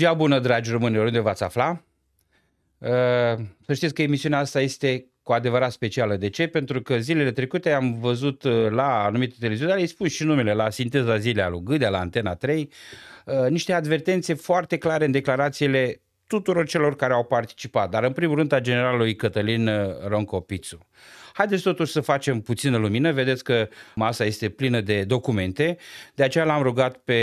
ziua bună, dragi români, unde v-ați afla. Uh, să știți că emisiunea asta este cu adevărat specială. De ce? Pentru că zilele trecute am văzut uh, la anumite dar ai spus și numele, la sinteza zilei a lui Gâdea, la Antena 3, uh, niște advertențe foarte clare în declarațiile tuturor celor care au participat, dar în primul rând a generalului Cătălin Roncopițu. Haideți totuși să facem puțină lumină, vedeți că masa este plină de documente, de aceea l-am rugat pe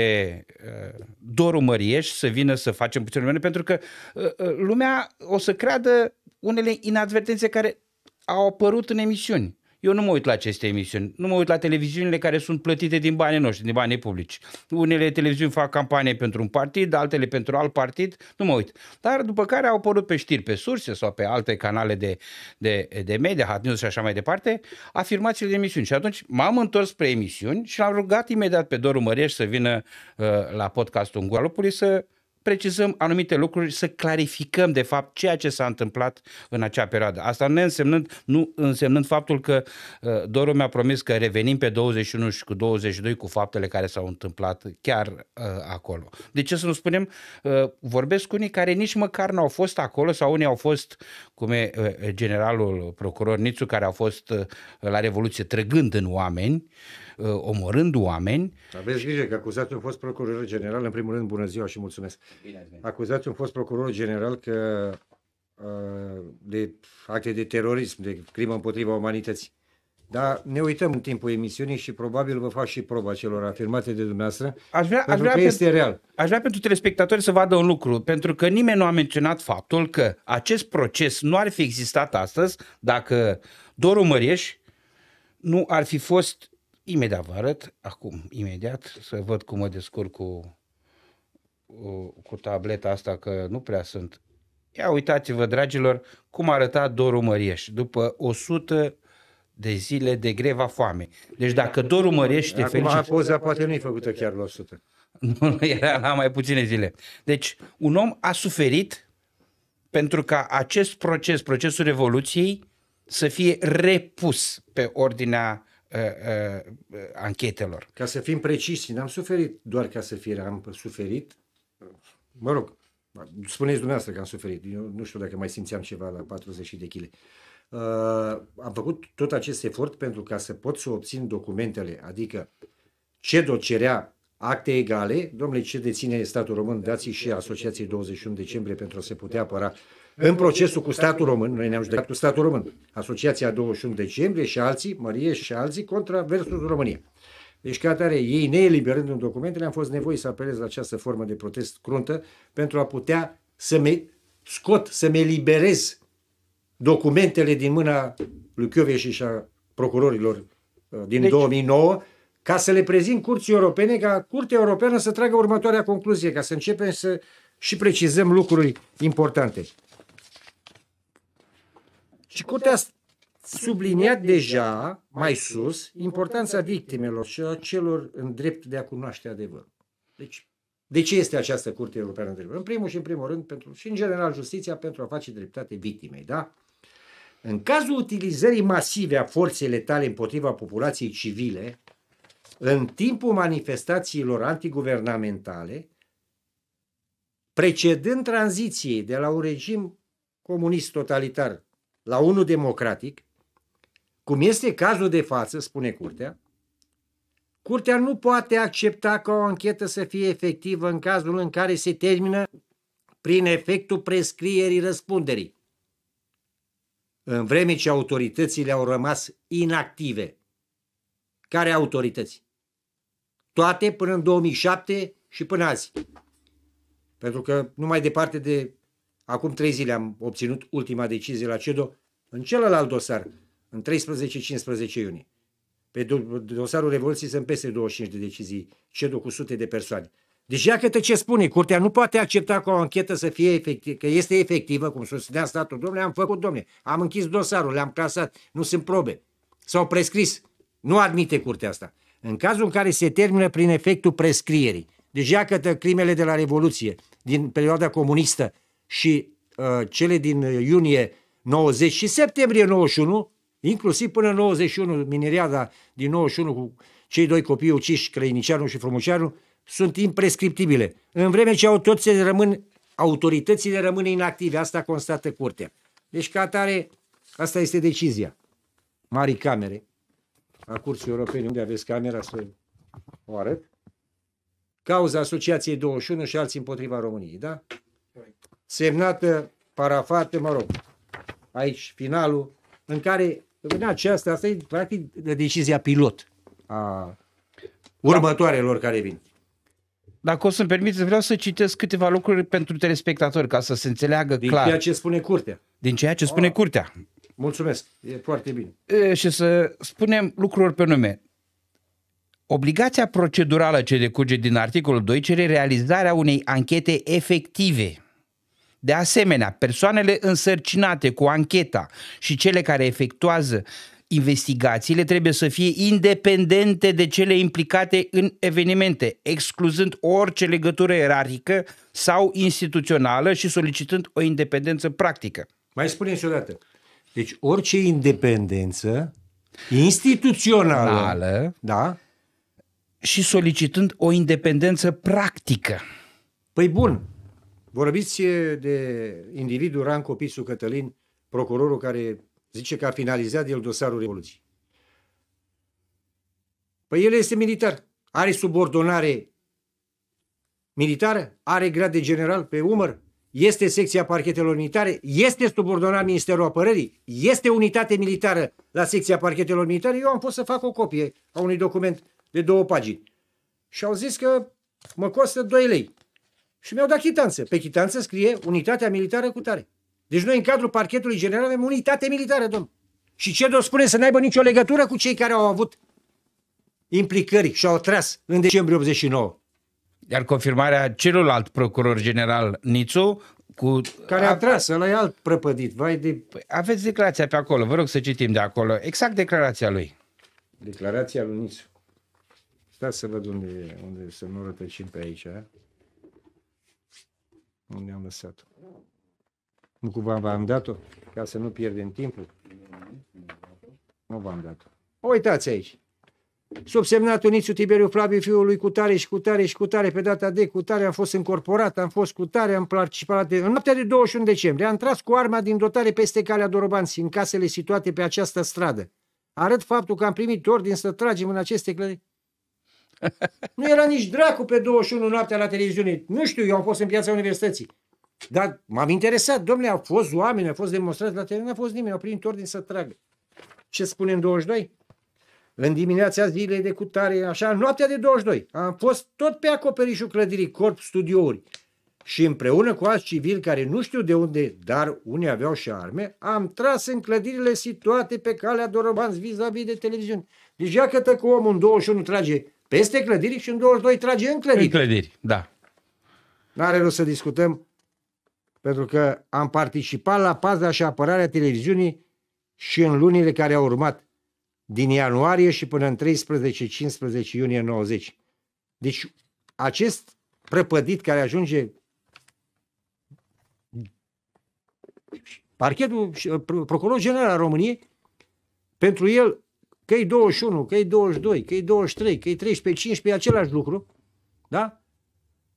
uh, Doru Mărieș să vină să facem puțină lumină, pentru că uh, uh, lumea o să creadă unele inadvertențe care au apărut în emisiuni. Eu nu mă uit la aceste emisiuni, nu mă uit la televiziunile care sunt plătite din banii noștri, din banii publici. Unele televiziuni fac campanie pentru un partid, altele pentru alt partid, nu mă uit. Dar după care au apărut pe știri, pe surse sau pe alte canale de, de, de media, hot news și așa mai departe, afirmațiile de emisiuni. Și atunci m-am întors spre emisiuni și l-am rugat imediat pe Doru Măreș să vină uh, la podcastul Ungualopului să precizăm anumite lucruri, să clarificăm de fapt ceea ce s-a întâmplat în acea perioadă. Asta ne însemnând, nu însemnând faptul că uh, Doru mi-a promis că revenim pe 21 și cu 22 cu faptele care s-au întâmplat chiar uh, acolo. De ce să nu spunem, uh, vorbesc cu unii care nici măcar n-au fost acolo sau unii au fost, cum e generalul procuror Nițu, care a fost la Revoluție trăgând în oameni, Uh, omorând oameni. Aveți grijă că acuzați un fost procuror general, în primul rând, bună ziua și mulțumesc. Bine acuzați un fost procuror general că uh, de acte de terorism, de crimă împotriva umanității. Dar ne uităm în timpul emisiunii și probabil vă fac și proba celor afirmate de dumneavoastră, aș vrea, pentru aș vrea că este real. Aș vrea pentru telespectatori să vadă un lucru, pentru că nimeni nu a menționat faptul că acest proces nu ar fi existat astăzi dacă Doru Măreș nu ar fi fost Imediat vă arăt, acum, imediat, să văd cum mă descurc cu, cu tableta asta, că nu prea sunt. Ia uitați-vă, dragilor, cum arăta Doru Mărieș după 100 de zile de greva foame. Deci dacă Doru Mărieș te Acum felicită... poza poate nu-i făcută chiar la 100. Nu, era la mai puține zile. Deci un om a suferit pentru ca acest proces, procesul Revoluției, să fie repus pe ordinea Eh, eh, eh, anchetelor. Ca să fim precisi, n-am suferit doar ca să fie, am suferit, mă rog, spuneți dumneavoastră că am suferit, eu nu știu dacă mai simțeam ceva la 40 de chile. Uh, am făcut tot acest efort pentru ca să pot să obțin documentele, adică ce cerea acte egale, domnule, ce deține statul român, dați și Asociației 21 decembrie pentru a se putea apăra în procesul cu statul român, noi ne-am judecat cu statul român, Asociația 21 decembrie și alții, Mărie și alții, contra versus România. Deci, ca atare, ei neeliberând în documentele, am fost nevoie să apelez la această formă de protest cruntă pentru a putea să me scot, să me eliberez documentele din mâna lui Chiove și a procurorilor uh, din deci, 2009 ca să le prezint curții europene, ca Curtea Europeană să tragă următoarea concluzie, ca să începem să și precizăm lucruri importante. Și curtea subliniat deja, mai sus, importanța victimelor și a celor în drept de a cunoaște adevărul. Deci, de ce este această Curte Europeană de drept În primul și în primul rând, pentru, și în general justiția, pentru a face dreptate victimei, da? În cazul utilizării masive a forței letale împotriva populației civile, în timpul manifestațiilor antiguvernamentale, precedând tranziției de la un regim comunist totalitar la unul democratic, cum este cazul de față, spune curtea, curtea nu poate accepta ca o anchetă să fie efectivă în cazul în care se termină prin efectul prescrierii răspunderii. În vreme ce autoritățile au rămas inactive. Care autorități? Toate până în 2007 și până azi. Pentru că numai departe de Acum trei zile am obținut ultima decizie la CEDO în celălalt dosar, în 13-15 iunie. Pe dosarul Revoluției sunt peste 25 de decizii, CEDO cu sute de persoane. Deci iată ce spune, curtea nu poate accepta că o anchetă să fie efectivă, că este efectivă, cum susținea statul, domnule, am făcut, domnule, am închis dosarul, le-am clasat, nu sunt probe. S-au prescris. Nu admite curtea asta. În cazul în care se termină prin efectul prescrierii, deci ia crimele de la Revoluție, din perioada comunistă, și uh, cele din uh, iunie 90 și septembrie 91, inclusiv până 91, mineriada din 91 cu cei doi copii uciși, Crăinicianu și Frumuceanu, sunt imprescriptibile. În vreme ce autoritățile rămân, autoritățile rămân inactive, asta constată curtea. Deci, ca atare, asta este decizia. Mari camere a Curții Europene, unde aveți camera să o arăt. Cauza Asociației 21 și alții împotriva României, da? semnată, parafată, mă rog, aici finalul, în care, în aceasta, asta e practic de decizia pilot a următoarelor care vin. Dacă o să-mi permiteți, vreau să citesc câteva lucruri pentru telespectatori, ca să se înțeleagă Din clar. Din ceea ce spune curtea. Din ceea ce spune oh. curtea. Mulțumesc, e foarte bine. E, și să spunem lucruri pe nume. Obligația procedurală ce decurge din articolul 2 cere realizarea unei anchete efective de asemenea, persoanele însărcinate cu ancheta și cele care efectuează investigațiile trebuie să fie independente de cele implicate în evenimente, excluzând orice legătură erarhică sau instituțională și solicitând o independență practică. Mai spuneți o dată. Deci orice independență instituțională, Nală, da? și solicitând o independență practică. Păi bun, Vorbiți de individul Ranco Pisu Cătălin, procurorul care zice că a finalizat el dosarul Revoluției. Păi el este militar. Are subordonare militară? Are grad de general pe umăr? Este secția parchetelor militare? Este subordonat Ministerul Apărării? Este unitate militară la secția parchetelor militare? Eu am fost să fac o copie a unui document de două pagini. Și au zis că mă costă 2 lei și mi-au dat chitanță. Pe chitanță scrie unitatea militară cu tare. Deci noi în cadrul parchetului general avem unitate militară, domn. Și ce o spune să n-aibă nicio legătură cu cei care au avut implicări și au tras în decembrie 89. Iar confirmarea celuilalt procuror general Nițu cu... Care a tras, ăla e alt prăpădit. Vai de... Păi aveți declarația pe acolo, vă rog să citim de acolo. Exact declarația lui. Declarația lui Nițu. Stați să văd unde, unde să nu rătăcim pe aici unde am lăsat-o. Nu cumva v-am dat-o, ca să nu pierdem timpul. Nu v-am dat-o. Uitați aici. Subsemnatul Nițiu Tiberiu Flaviu, fiul lui Cutare și Cutare și Cutare, pe data de Cutare am fost încorporat, am fost Cutare, am participat de... în noaptea de 21 decembrie. Am tras cu arma din dotare peste calea Dorobanții, în casele situate pe această stradă. Arăt faptul că am primit ordin să tragem în aceste clădiri nu era nici dracu pe 21 noaptea la televiziune. Nu știu, eu am fost în piața universității. Dar m-am interesat, domnule, au fost oameni, au fost demonstrați la televiziune, n-a fost nimeni, au primit ordin să tragă. Ce spune în 22? În dimineața zilei de cutare, așa, noaptea de 22, am fost tot pe acoperișul clădirii Corp Studiouri și împreună cu alți civili care nu știu de unde, dar unii aveau și arme, am tras în clădirile situate pe calea Dorobanți vis-a-vis de televiziune. Deci ia că cu omul în 21 trage peste clădiri și în 22 trage în clădiri. În clădiri, da. N-are rost să discutăm, pentru că am participat la paza și apărarea televiziunii și în lunile care au urmat, din ianuarie și până în 13-15 iunie 90. Deci acest prăpădit care ajunge parchetul, uh, procurorul general al României, pentru el că e 21, că e 22, că e 23, că e 13, 15, e același lucru, da?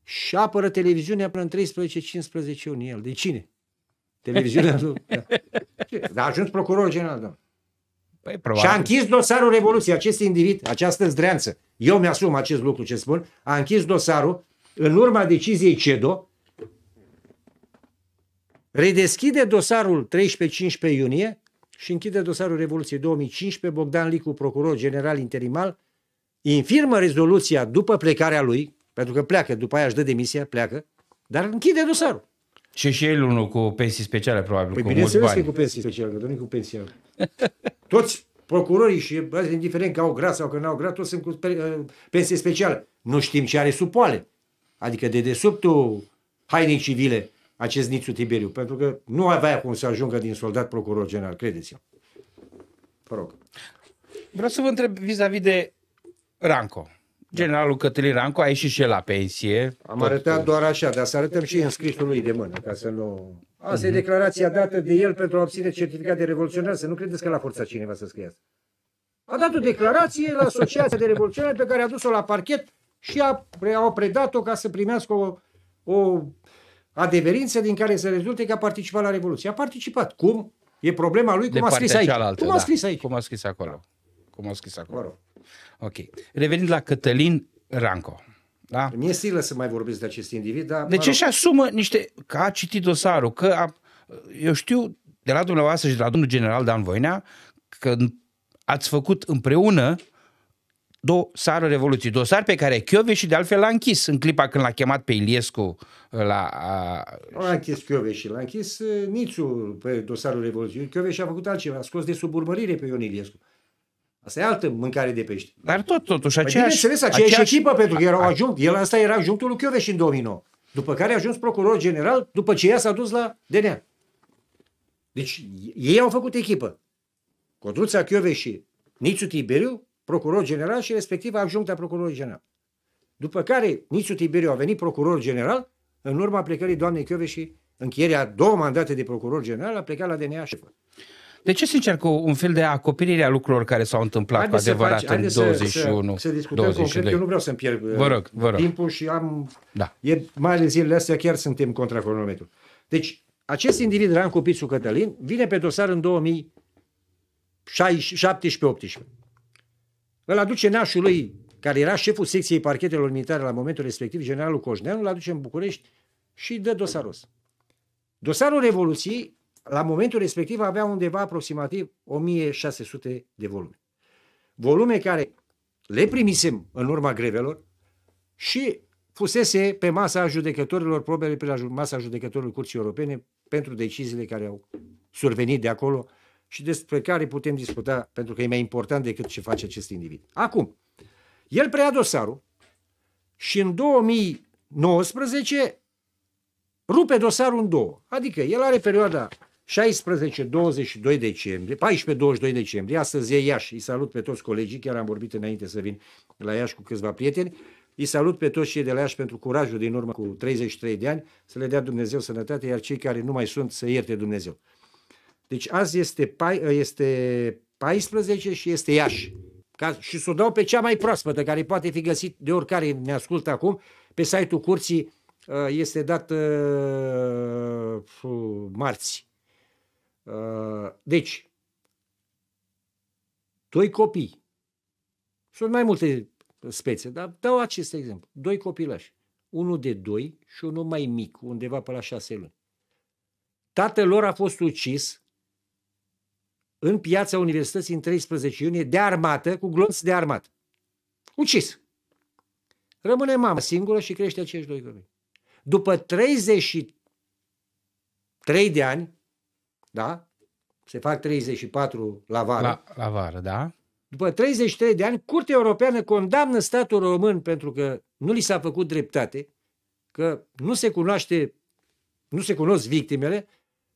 Și apără televiziunea până în 13-15 iunie el. De cine? Televiziunea lui. Da. Dar a ajuns procuror general, da. Păi, probabil. și a închis dosarul Revoluției. Acest individ, această zdreanță, eu mi-asum acest lucru ce spun, a închis dosarul în urma deciziei CEDO, redeschide dosarul 13-15 iunie și închide dosarul Revoluției 2015, Bogdan Licu, procuror general interimal, infirmă rezoluția după plecarea lui, pentru că pleacă, după aia își dă demisia, pleacă, dar închide dosarul. Și și el unul cu pensii speciale, probabil, păi cu mulți bani. cu pensii speciale, dar nu cu pensia. Toți procurorii și, indiferent că au grat sau că nu au grat, toți sunt cu uh, pensii speciale. Nu știm ce are sub poale. Adică de desubtul hainei civile acest Nițu Tiberiu, pentru că nu avea cum să ajungă din soldat procuror general, credeți-mă. Vă rog. Vreau să vă întreb vis-a-vis de Ranco. Da. Generalul Cătălin Ranco a ieșit și el la pensie. Am arătat doar așa, dar să arătăm și în scrisul lui de mână, ca să nu... Asta uh-huh. e declarația dată de el pentru a obține certificat de revoluționar, să nu credeți că l-a forțat cineva să scrie asta. A dat o declarație la Asociația de Revoluționari pe care a dus-o la parchet și a, a predat-o ca să primească o, o adeverințe din care să rezulte că a participat la Revoluție. A participat. Cum? E problema lui, cum de a scris aici. Cealaltă, cum a da. scris da. aici. Cum a scris acolo. Cum a scris acolo. Mă rog. Ok. Revenind la Cătălin Ranco. Da? Mi-e silă să mai vorbesc de acest individ, dar... De rog. și asumă niște... că a citit dosarul, că a, eu știu de la dumneavoastră și de la domnul general Dan Voinea că ați făcut împreună dosarul Revoluției. Dosar pe care Chioveși de altfel l-a închis în clipa când l-a chemat pe Iliescu uh, la... A... Uh, l-a închis Chioveși, l-a închis uh, Nițu pe dosarul Revoluției. Chioveși a făcut altceva, a scos de sub urmărire pe Ion Iliescu. Asta e altă mâncare de pește. Dar tot, totuși, păi aceeași... bineînțeles, aceeași, aceeași echipă, pentru că erau ajunct. El asta era ajunctul lui Chioveși în 2009. După care a ajuns procuror general, după ce ea s-a dus la DNA. Deci ei au făcut echipă. Codruța Chioveși, Nițu Tiberiu procuror general și respectiv adjuncta procuror general. După care Nițu Tiberiu a venit procuror general în urma plecării doamnei Chiove și încheierea două mandate de procuror general a plecat la DNA șefă. ce se încerc un fel de acoperire a lucrurilor care s-au întâmplat haide cu adevărat faci, în 21, să, să, să discutăm 22. Concret, eu nu vreau să-mi pierd vă rog, vă rog. timpul și am... Da. E, mai ales zilele astea chiar suntem contra cronometru. Deci, acest individ, Rancu Pițu Cătălin, vine pe dosar în 2017-18. Îl aduce nașul lui, care era șeful secției parchetelor militare la momentul respectiv, generalul Coșneanu, îl aduce în București și dă dosaros. Dosarul Revoluției, la momentul respectiv, avea undeva aproximativ 1600 de volume. Volume care le primisem în urma grevelor și fusese pe masa judecătorilor, probele pe la masa judecătorilor Curții Europene pentru deciziile care au survenit de acolo și despre care putem discuta, pentru că e mai important decât ce face acest individ. Acum, el preia dosarul și în 2019 rupe dosarul în două. Adică el are perioada 16-22 decembrie, 14-22 decembrie, astăzi e Iași, îi salut pe toți colegii, chiar am vorbit înainte să vin la Iași cu câțiva prieteni, îi salut pe toți cei de la Iași pentru curajul din urmă cu 33 de ani, să le dea Dumnezeu sănătate, iar cei care nu mai sunt să ierte Dumnezeu. Deci azi este, ă, este 14 și este Iași. Ca, și să o dau pe cea mai proaspătă, care poate fi găsit de oricare ne ascultă acum, pe site-ul curții ă, este dat uh, marți. Uh, deci, doi copii. Sunt mai multe spețe, dar dau acest exemplu. Doi copilași. Unul de doi și unul mai mic, undeva pe la șase luni. Tatăl lor a fost ucis în piața universității în 13 iunie de armată, cu glonț de armată. Ucis. Rămâne mama singură și crește acești doi copii. După 33 de ani, da? Se fac 34 la vară. La, la vară, da. După 33 de ani, Curtea Europeană condamnă statul român pentru că nu li s-a făcut dreptate, că nu se cunoaște, nu se cunosc victimele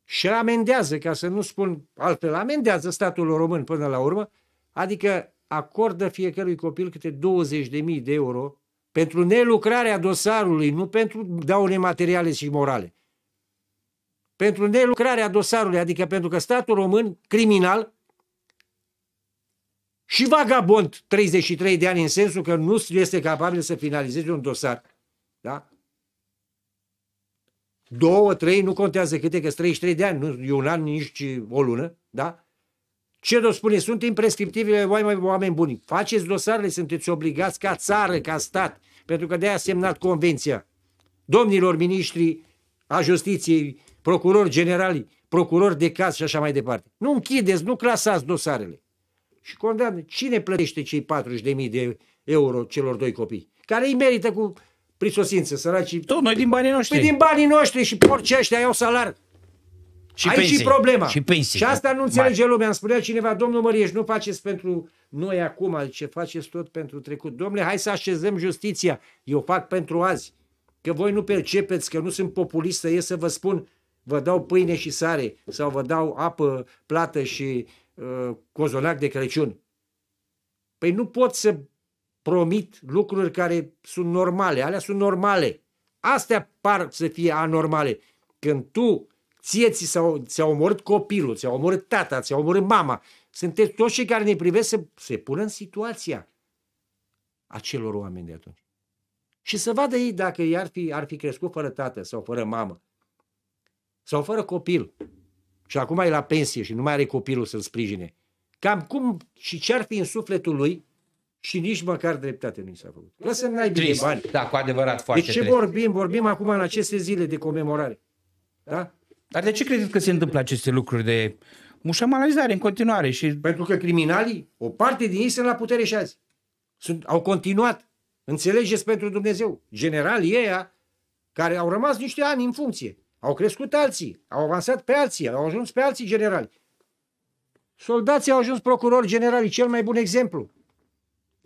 și amendează, ca să nu spun altfel, amendează statul român până la urmă, adică acordă fiecărui copil câte 20.000 de euro pentru nelucrarea dosarului, nu pentru daune materiale și morale. Pentru nelucrarea dosarului, adică pentru că statul român, criminal, și vagabond 33 de ani în sensul că nu este capabil să finalizeze un dosar două, trei, nu contează câte, că 33 de ani, nu e un an, nici o lună, da? Ce do spune? Sunt imprescriptibile, oameni, oameni buni. Faceți dosarele, sunteți obligați ca țară, ca stat, pentru că de-aia a semnat convenția. Domnilor miniștri a justiției, procurori generali, procurori de caz și așa mai departe. Nu închideți, nu clasați dosarele. Și condamne. Cine plătește cei 40.000 de euro celor doi copii? Care îi merită cu prisosință, săracii. Tot noi din banii noștri. Păi din banii noștri și porcii ăștia iau salar. Și Aici pensii, e problema. Și, pensii, și asta nu înțelege mai. lumea. Îmi spunea cineva, domnul Măriș, nu faceți pentru noi acum, ce faceți tot pentru trecut. Domnule, hai să așezăm justiția. Eu fac pentru azi. Că voi nu percepeți, că nu sunt populist să ies să vă spun, vă dau pâine și sare sau vă dau apă plată și uh, cozonac de Crăciun. Păi nu pot să promit lucruri care sunt normale, alea sunt normale. Astea par să fie anormale. Când tu, ție ți s-a, ți-a omorât copilul, ți-a omorât tata, ți-a omorât mama, sunteți toți cei care ne privesc să se pună în situația acelor oameni de atunci. Și să vadă ei dacă ei ar fi, ar fi crescut fără tată sau fără mamă sau fără copil. Și acum e la pensie și nu mai are copilul să-l sprijine. Cam cum și ce ar fi în sufletul lui și nici măcar dreptate nu i s-a făcut. Lasă naibii de bani. Da, cu adevărat foarte De ce trist. vorbim? Vorbim acum în aceste zile de comemorare. Da? Dar de ce credeți că se întâmplă aceste lucruri de mușamalizare în continuare? Și... Pentru că criminalii, o parte din ei sunt la putere și azi. Sunt, au continuat. Înțelegeți pentru Dumnezeu. General, ei, care au rămas niște ani în funcție. Au crescut alții, au avansat pe alții, au ajuns pe alții generali. Soldații au ajuns procurori generali, cel mai bun exemplu.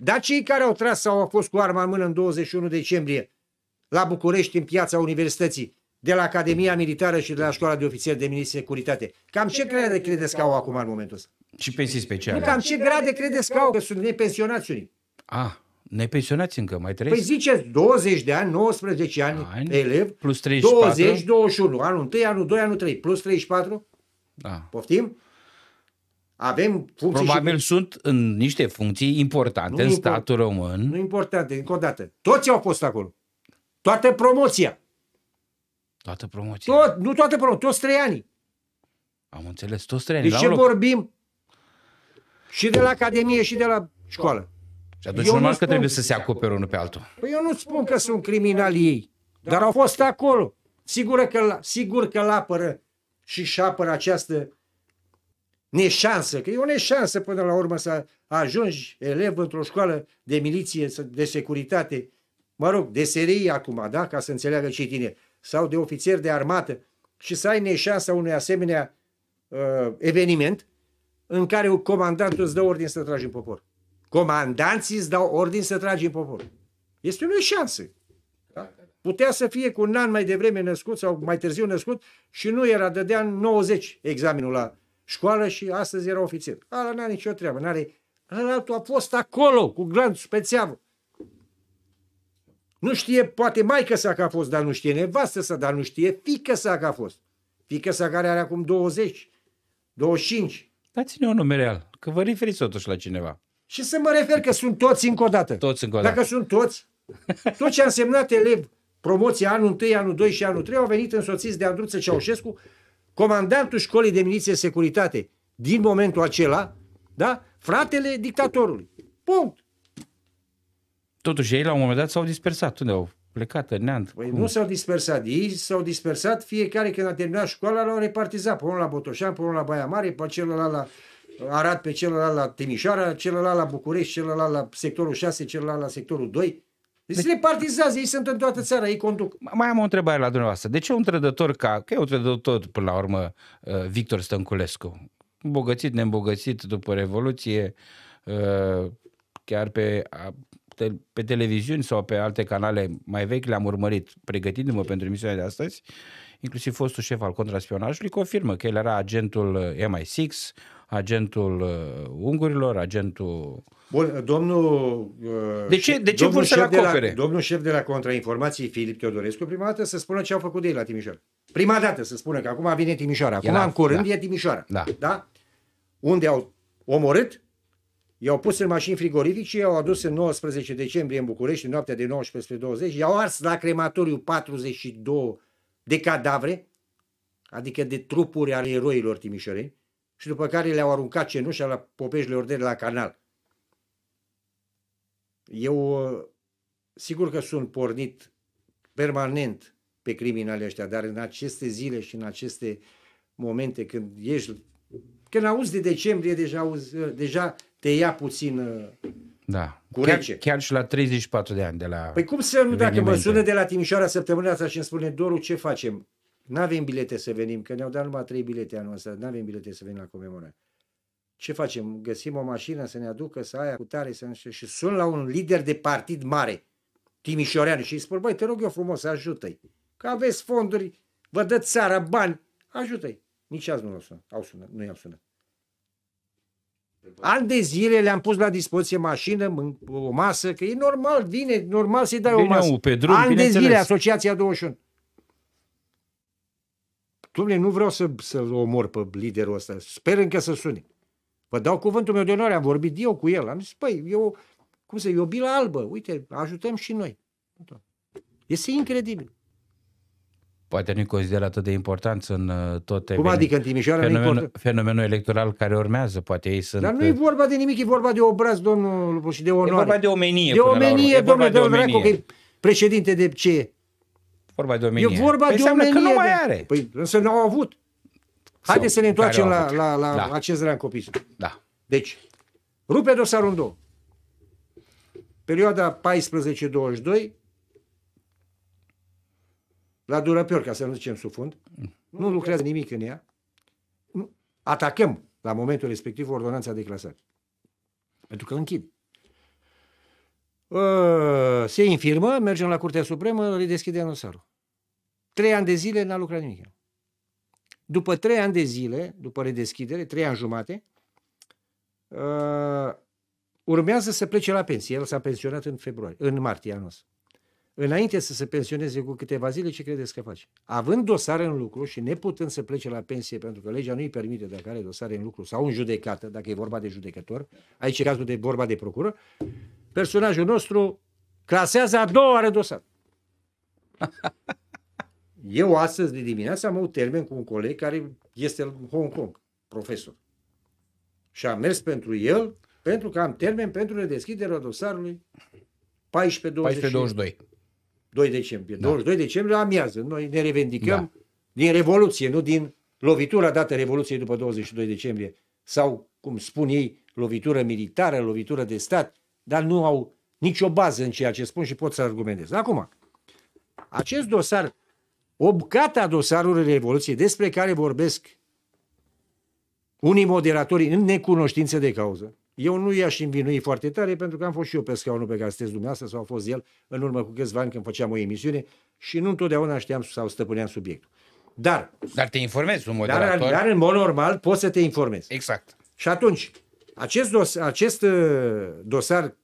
Dar cei care au tras sau au fost cu arma în mână în 21 decembrie la București, în piața Universității, de la Academia Militară și de la Școala de Ofițeri de Ministri Securitate, cam ce grade credeți că au acum în momentul ăsta? Și pensii speciale. Cam ce grade credeți că au, că sunt nepensionați unii? Ah, Nepensionați încă, mai trăiesc? Păi ziceți 20 de ani, 19 ani, ani elev, plus 34. 20, 21, anul 1, anul 2, anul 3, plus 34. Da. Poftim? Avem funcții Probabil și... sunt în niște funcții importante nu în important. statul român. Nu importante, încă o dată. Toți au fost acolo. Toată promoția. Toată promoția. Tot, nu toată promoția, toți trei ani. Am înțeles, toți trei ani. Deci ce loc. vorbim și de la academie și de la școală. Și atunci normal că trebuie să se acopere unul pe altul. Păi eu nu spun că sunt criminali ei, dar au fost acolo. Sigur că, sigur că îl apără și își apără această neșansă, că e o neșansă până la urmă să ajungi elev într-o școală de miliție, de securitate, mă rog, de serie acum, da, ca să înțeleagă cei tine, sau de ofițer de armată și să ai neșansa unui asemenea uh, eveniment în care comandantul îți dă ordin să tragi în popor. Comandanții îți dau ordin să tragi în popor. Este o neșansă. Da? Putea să fie cu un an mai devreme născut sau mai târziu născut și nu era, dădea în 90 examenul la școală și astăzi era ofițer. Ala n a nicio treabă, n-are... Altul a fost acolo, cu glanțul pe țeavă. Nu știe, poate mai că sa că a fost, dar nu știe nevastă să, dar nu știe fică sa că a fost. Fică sa care are acum 20, 25. Dați-ne un nume real, că vă referiți totuși la cineva. Și să mă refer că sunt toți încă o dată. Toți încă o dată. Dacă sunt toți, tot ce a însemnat elev promoția anul 1, anul 2 și anul 3 au venit însoțiți de Andruță Ceaușescu comandantul școlii de miliție securitate din momentul acela, da? Fratele dictatorului. Punct. Totuși ei la un moment dat s-au dispersat. Unde au plecat în neant? Păi nu s-au dispersat. Ei s-au dispersat. Fiecare când a terminat școala l-au repartizat. Pe unul la Botoșan, pe unul la Baia Mare, pe celălalt la Arad, pe celălalt la Timișoara, celălalt la București, celălalt la sectorul 6, celălalt la sectorul 2. Deci, deci, se repartizează, ei sunt în toată țara, ei conduc. Mai am o întrebare la dumneavoastră. De ce un trădător ca, că e un trădător până la urmă, uh, Victor Stănculescu, îmbogățit, neîmbogățit după Revoluție, uh, chiar pe, pe televiziuni sau pe alte canale mai vechi le-am urmărit, pregătindu-mă pentru emisiunea de astăzi, inclusiv fostul șef al contraspionajului confirmă că el era agentul uh, MI6, agentul uh, ungurilor, agentul... Bun, domnul... Uh, de ce, de ce vor să-l acopere? La, domnul șef de la contrainformații, Filip Teodorescu, prima dată să spună ce au făcut ei la Timișoara. Prima dată să spună că acum vine Timișoara. Acum, Era, în curând, da. e Timișoara. Da. da? Unde au omorât, i-au pus în mașini frigorifice, i-au adus în 19 decembrie în București, în noaptea de 19 20, i-au ars la crematoriu 42 de cadavre, adică de trupuri ale eroilor timișoreni, și după care le-au aruncat cenușa la popejile ordine la canal. Eu sigur că sunt pornit permanent pe criminalii ăștia, dar în aceste zile și în aceste momente când ești, când auzi de decembrie, deja, auzi, deja te ia puțin uh, da. cu chiar, rece. chiar și la 34 de ani de la Păi cum să nu, dacă mă sună de la Timișoara săptămâna asta și îmi spune, Doru, ce facem? Nu avem bilete să venim, că ne-au dat numai trei bilete anul ăsta, nu avem bilete să venim la comemorare. Ce facem? Găsim o mașină să ne aducă, să aia cu tare, să nu știu, și sun la un lider de partid mare, Timișoreanu, și îi spun, băi, te rog eu frumos, ajută-i, că aveți fonduri, vă dă țara bani, ajută-i. Nici azi nu l-au sunat, au sunat, nu i-au sunat. An de zile le-am pus la dispoziție mașină, o masă, că e normal, vine, normal să-i dai vine o masă. Pe drum, An de zile, Asociația 21. Dom'le, nu vreau să, să-l omor pe liderul ăsta, sper încă să sune. Vă dau cuvântul meu de onoare, am vorbit eu cu el, am zis, păi, eu, cum să, o bilă albă, uite, ajutăm și noi. Este incredibil. Poate nu-i consideră atât de important în uh, tot Cum eveni... adică în Timișoara fenomenul, fenomenul electoral care urmează, poate ei sunt... Dar nu e uh, vorba de nimic, e vorba de obraz, domnul, și de onoare. E vorba de omenie. De omenie, domnule, de omenie. Dracu, că e președinte de ce vorba de omenie. E vorba păi de omenie. că nu mai are. Păi însă n-au avut. Haideți să ne întoarcem la, la, la da. acest copii. Da. Deci, rupe dosarul în două. Perioada 14-22, la durăpior, ca să nu zicem sub fund, nu lucrează nimic în ea. Atacăm la momentul respectiv ordonanța de clasare. Pentru că închid. Ă, se infirmă, mergem la Curtea Supremă, deschide dosarul. Trei ani de zile n-a lucrat nimic. După trei ani de zile, după redeschidere, trei ani jumate, uh, urmează să plece la pensie. El s-a pensionat în februarie, în martie anul ăsta. Înainte să se pensioneze cu câteva zile, ce credeți că face? Având dosare în lucru și neputând să plece la pensie, pentru că legea nu îi permite dacă are dosare în lucru sau în judecată, dacă e vorba de judecător, aici e cazul de vorba de procură, personajul nostru clasează a doua oară dosar. Eu astăzi de dimineață am avut termen cu un coleg care este în Hong Kong, profesor. Și am mers pentru el, pentru că am termen pentru redeschiderea dosarului 14-22. 2 decembrie. Da. 22 decembrie la amiază. Noi ne revendicăm da. din Revoluție, nu din lovitura dată Revoluției după 22 decembrie. Sau, cum spun ei, lovitură militară, lovitură de stat, dar nu au nicio bază în ceea ce spun și pot să argumentez. Acum, acest dosar, o bucată dosarului Revoluției despre care vorbesc unii moderatori în necunoștință de cauză, eu nu i-aș învinui foarte tare pentru că am fost și eu pe scaunul pe care sunteți dumneavoastră sau a fost el în urmă cu câțiva ani când făceam o emisiune și nu întotdeauna știam sau stăpâneam subiectul. Dar... Dar te informezi, un moderator. Dar, dar în mod normal poți să te informezi. Exact. Și atunci, acest, dos, acest uh, dosar,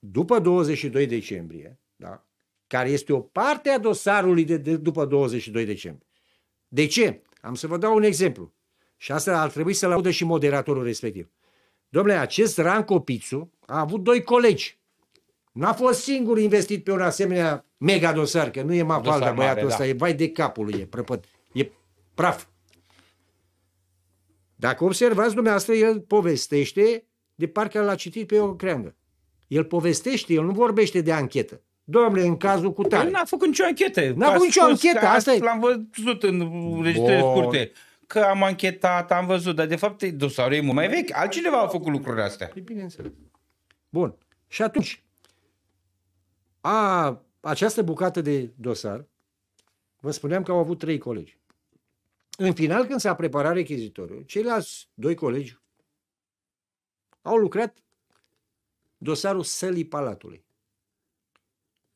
după 22 decembrie, da, care este o parte a dosarului de, de, după 22 decembrie. De ce? Am să vă dau un exemplu. Și asta ar trebui să-l audă și moderatorul respectiv. Domnule, acest Ranco Pițu a avut doi colegi. N-a fost singur investit pe un asemenea mega dosar, că nu e mafalda băiatul ăsta, da. e vai de capul lui, e prăpăt, e praf. Dacă observați dumneavoastră, el povestește de parcă l-a citit pe o creangă. El povestește, el nu vorbește de anchetă. Domnule, în cazul cu tare. El n-a făcut nicio anchetă. N-a făcut nicio anchetă, asta e. L-am văzut în registrele scurte că am anchetat, am văzut, dar de fapt dosarul e mult mai vechi. Altcineva a făcut lucrurile astea. E bineînțeles. Bun. Și atunci, a, această bucată de dosar, vă spuneam că au avut trei colegi. În final, când s-a preparat rechizitorul, ceilalți doi colegi au lucrat dosarul sălii palatului.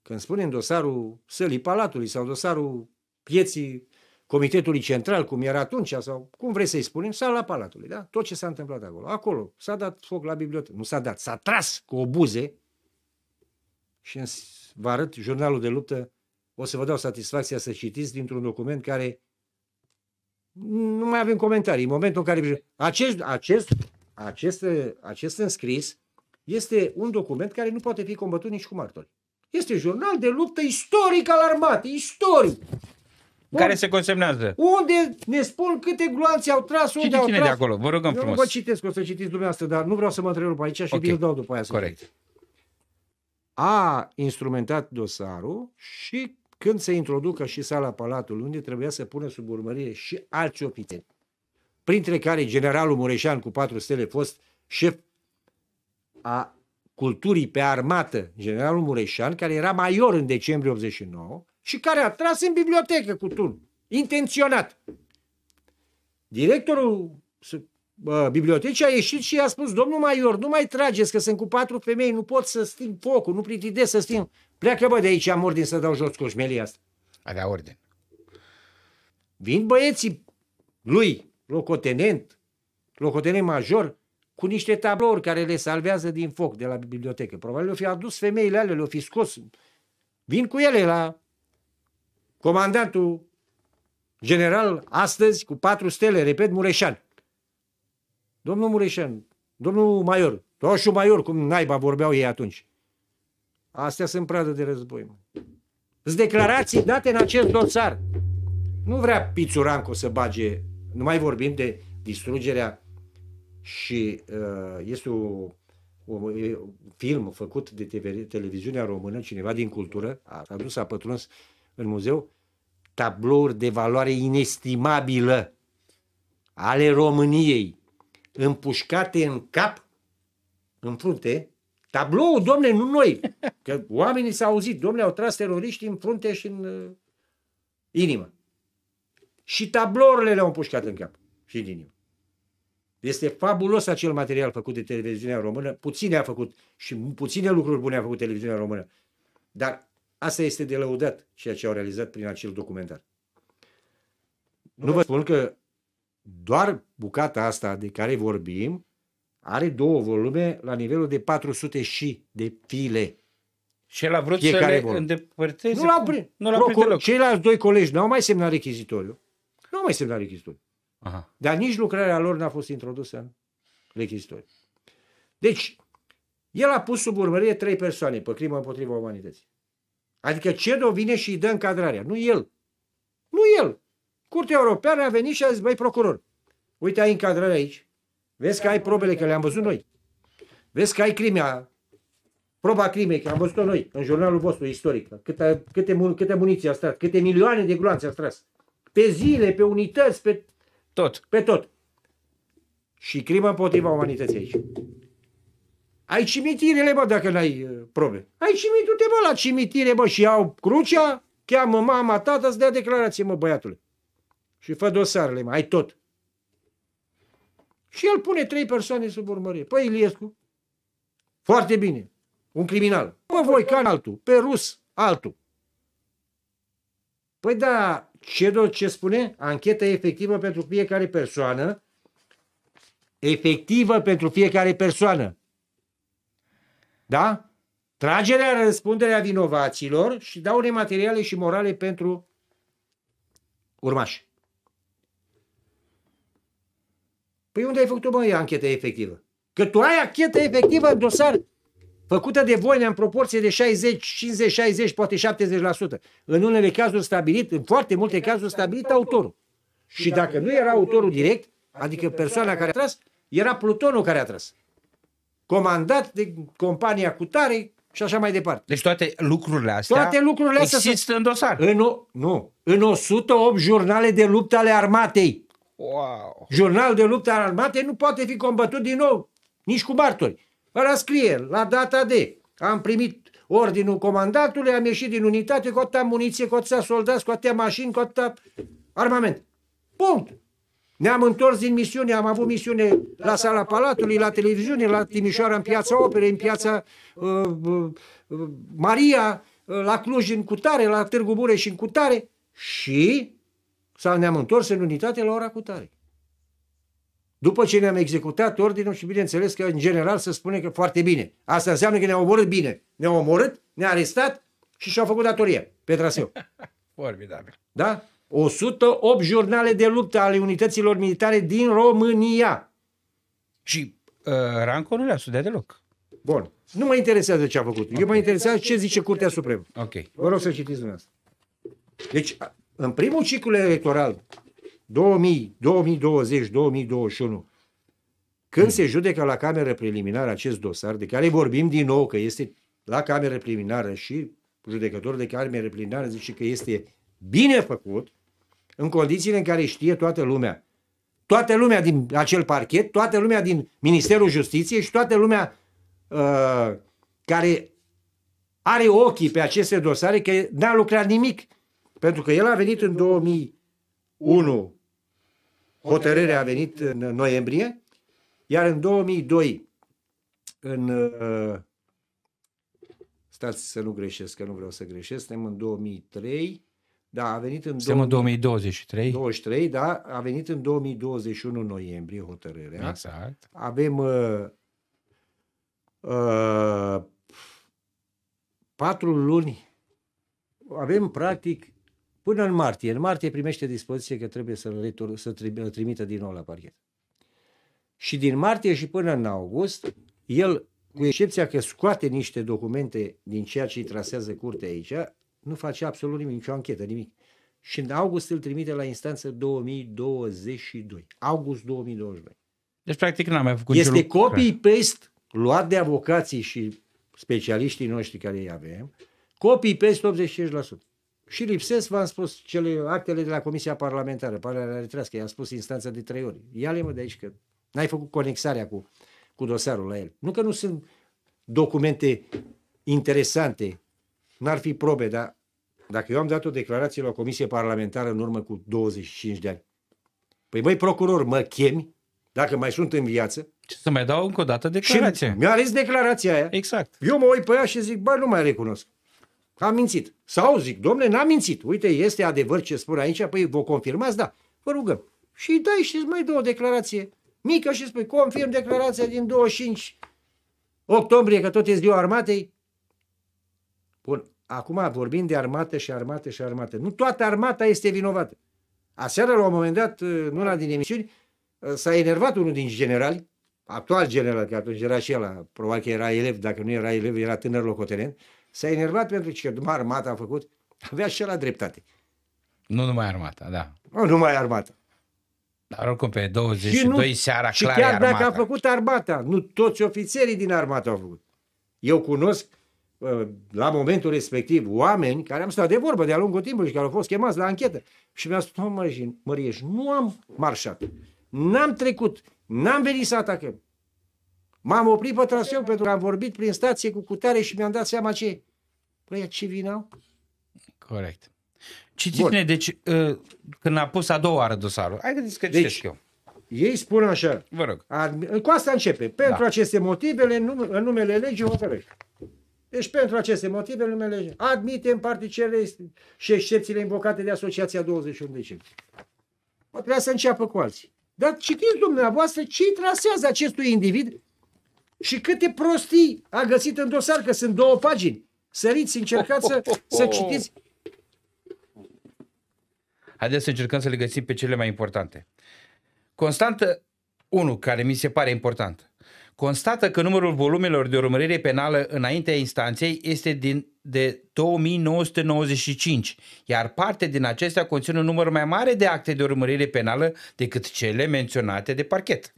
Când spunem dosarul sălii palatului sau dosarul pieții Comitetului Central, cum era atunci, sau cum vrei să-i spunem, sala Palatului, da? Tot ce s-a întâmplat acolo. Acolo s-a dat foc la bibliotecă. Nu s-a dat, s-a tras cu obuze și vă arăt jurnalul de luptă, o să vă dau satisfacția să citiți dintr-un document care nu mai avem comentarii. În momentul în care... Acest, acest, acest, acest înscris este un document care nu poate fi combătut nici cu martori. Este jurnal de luptă istoric al armatei, istoric. Bun. Care se consemnează. Unde ne spun câte gloanțe au tras, unde au tras. de acolo, vă rugăm Eu frumos. Nu vă citesc, o să citiți dumneavoastră, dar nu vreau să mă întrerup aici și okay. vi-l dau după aia. Corect. a instrumentat dosarul și când se introducă și sala Palatului, unde trebuia să pună sub urmărire și alți ofițeri, printre care generalul Mureșan cu patru stele fost șef a culturii pe armată, generalul Mureșan, care era major în decembrie 89 și care a tras în bibliotecă cu tun, intenționat. Directorul bibliotecii a ieșit și i-a spus, domnul Maior, nu mai trageți că sunt cu patru femei, nu pot să sting focul, nu plictidesc să sting. Pleacă bă de aici, am ordin să dau jos coșmelia asta. Avea ordin. Vin băieții lui, locotenent, locotenent major, cu niște tablouri care le salvează din foc de la bibliotecă. Probabil le-o fi adus femeile alea, le-o fi scos. Vin cu ele la comandantul general astăzi cu patru stele, repet, Mureșan. Domnul Mureșan, domnul Maior, Roșu Maior, cum naiba vorbeau ei atunci. Astea sunt pradă de război. Mă. Sunt declarații date în acest dosar. Nu vrea Pițurancu să bage, nu mai vorbim de distrugerea și uh, este o, o, un film făcut de TV, televiziunea română, cineva din cultură, a, adus, dus, a pătruns în muzeu, tablouri de valoare inestimabilă ale României împușcate în cap, în frunte, Tablou, domne, nu noi, că oamenii s-au auzit, domne, au tras teroriști în frunte și în uh, inimă. Și tablourile le-au împușcat în cap și în inimă. Este fabulos acel material făcut de televiziunea română. Puține a făcut și puține lucruri bune a făcut televiziunea română. Dar asta este de lăudat ceea ce au realizat prin acel documentar. Nu vă spun că doar bucata asta de care vorbim are două volume la nivelul de 400 și de file. Și el a vrut să le vor. îndepărteze? Nu l-a prins. Nu l-a prins deloc. Ceilalți doi colegi n-au mai semnat rechizitoriu. Nu au mai semnat rechizitoriu. Aha. Dar nici lucrarea lor n-a fost introdusă în rechizitoriu. Deci, el a pus sub urmărire trei persoane pe crimă împotriva umanității. Adică CEDO vine și îi dă încadrarea. Nu el. Nu el. Curtea Europeană a venit și a zis, băi, procuror, uite, ai încadrare aici. Vezi că ai probele, că le-am văzut noi. Vezi că ai crimea, proba crimei, că am văzut-o noi, în jurnalul vostru istoric. Câte, câte, câte muniții a stras, câte milioane de gloanțe a stras, Pe zile, pe unități, pe tot. Pe tot. Și crimă împotriva umanității aici. Ai cimitirele, bă, dacă n-ai uh, probe. Ai cimitire, bă, la cimitire, bă, și au crucea, cheamă mama, tata, să dea declarație, mă, băiatule și fă dosarele, mai ai tot. Și el pune trei persoane sub urmărire. Păi Iliescu, foarte bine, un criminal. Pe voi ca altul, pe rus altul. Păi da, ce, ce spune? Ancheta efectivă pentru fiecare persoană. Efectivă pentru fiecare persoană. Da? Tragerea răspunderea vinovaților și daune materiale și morale pentru urmași. Păi unde ai făcut-o, mă, anchetă efectivă? Că tu ai anchetă efectivă în dosar făcută de voi în proporție de 60, 50, 60, poate 70%. În unele cazuri stabilit, în foarte multe cazuri stabilit autorul. Și dacă nu era autorul direct, adică persoana care a tras, era plutonul care a tras. Comandat de compania cu tare și așa mai departe. Deci toate lucrurile astea, toate lucrurile astea există sunt, în dosar. În, o, nu, în 108 jurnale de luptă ale armatei. Wow. Jurnal de luptă al armatei nu poate fi combătut din nou, nici cu martori. Ăla scrie, la data de, am primit ordinul comandantului, am ieșit din unitate cu atâta muniție, cu atâta soldați, cu atâta mașini, cu atâta armament. Punct. Ne-am întors din misiune, am avut misiune la sala Palatului, la televiziune, la Timișoara, în piața Opere, în piața uh, uh, uh, Maria, uh, la Cluj în Cutare, la Târgu Mureș în Cutare și sau ne-am întors în unitate la ora cu tare. După ce ne-am executat ordinul și bineînțeles că în general se spune că foarte bine. Asta înseamnă că ne-au omorât bine. Ne-au omorât, ne-a arestat și și-au făcut datoria pe traseu. Formidabil. Da? 108 jurnale de luptă ale unităților militare din România. Și uh, Ranco nu le-a studiat deloc. Bun. Nu mă interesează ce a făcut. Okay. Eu mă interesează ce zice Curtea Supremă. Ok. Vă rog să citiți dumneavoastră. Deci, în primul ciclu electoral 2000, 2020, 2021, când hmm. se judecă la cameră preliminară acest dosar, de care vorbim din nou că este la cameră preliminară și judecătorul de cameră preliminară zice că este bine făcut, în condițiile în care știe toată lumea. Toată lumea din acel parchet, toată lumea din Ministerul Justiției și toată lumea uh, care are ochii pe aceste dosare că n-a lucrat nimic pentru că el a venit în 2001, hotărârea a venit în noiembrie, iar în 2002, în... Uh, stați să nu greșesc, că nu vreau să greșesc, suntem în 2003, da, a venit în... Suntem 2000, în 2023. 23, da, a venit în 2021 noiembrie hotărârea. Exact. Avem uh, uh, patru luni, avem practic până în martie. În martie primește dispoziție că trebuie să retur, să trimită din nou la parchet. Și din martie și până în august, el, cu excepția că scoate niște documente din ceea ce îi trasează curtea aici, nu face absolut nimic, nicio anchetă, nimic. Și în august îl trimite la instanță 2022. August 2022. Deci, practic, n-am mai făcut Este copy-paste luat de avocații și specialiștii noștri care îi avem, copy-paste 85%. Și lipsesc, v-am spus, cele actele de la Comisia Parlamentară, pare retrească, i-am spus instanța de trei ori. Ia-le mă de aici că n-ai făcut conexarea cu, cu dosarul la el. Nu că nu sunt documente interesante, n-ar fi probe, dar dacă eu am dat o declarație la o comisie parlamentară în urmă cu 25 de ani, păi măi procuror, mă chemi, dacă mai sunt în viață. Ce să mai dau încă o dată declarație. mi-a ales declarația aia. Exact. Eu mă uit pe ea și zic, bă, nu mai recunosc că am mințit. Sau zic, domne, n-am mințit. Uite, este adevăr ce spun aici, păi vă confirmați? Da, vă rugăm. Și dai, știți, mai două declarație. Mică și spui, confirm declarația din 25 octombrie, că tot e ziua armatei. Bun, acum vorbim de armată și armată și armată. Nu toată armata este vinovată. Aseară, la un moment dat, în una din emisiuni, s-a enervat unul din generali, actual general, că atunci era și el, probabil că era elev, dacă nu era elev, era tânăr locotenent, uh, S-a enervat pentru ce numai armata a făcut. Avea și la dreptate. Nu numai armata, da. Nu numai armata. Dar oricum pe 22 și nu, seara și clar chiar dacă a făcut armata, nu toți ofițerii din armată au făcut. Eu cunosc uh, la momentul respectiv oameni care am stat de vorbă de-a lungul timpului și care au fost chemați la anchetă și mi a spus, mă, Mărieș, nu am marșat, n-am trecut, n-am venit să atacăm. M-am oprit pe traseu pentru că am vorbit prin stație cu cutare și mi-am dat seama ce... Păi, ce vină. Corect. Citiți-ne, deci, uh, când a pus a doua oară dosarul. Hai că că deci, eu. Ei spun așa. Vă rog. Admi- cu asta începe. Da. Pentru da. aceste motive, num, în numele legii hotărăște. Deci pentru aceste motive, în numele legii, admitem particele și excepțiile invocate de Asociația 21 decembrie. Poate să înceapă cu alții. Dar citiți dumneavoastră ce trasează acestui individ și câte prostii a găsit în dosar, că sunt două pagini. Săriți, încercați să, să citiți. Haideți să încercăm să le găsim pe cele mai importante. Constantă 1, care mi se pare important, constată că numărul volumelor de urmărire penală înaintea instanței este din, de 2995, iar parte din acestea conțin un număr mai mare de acte de urmărire penală decât cele menționate de parchet.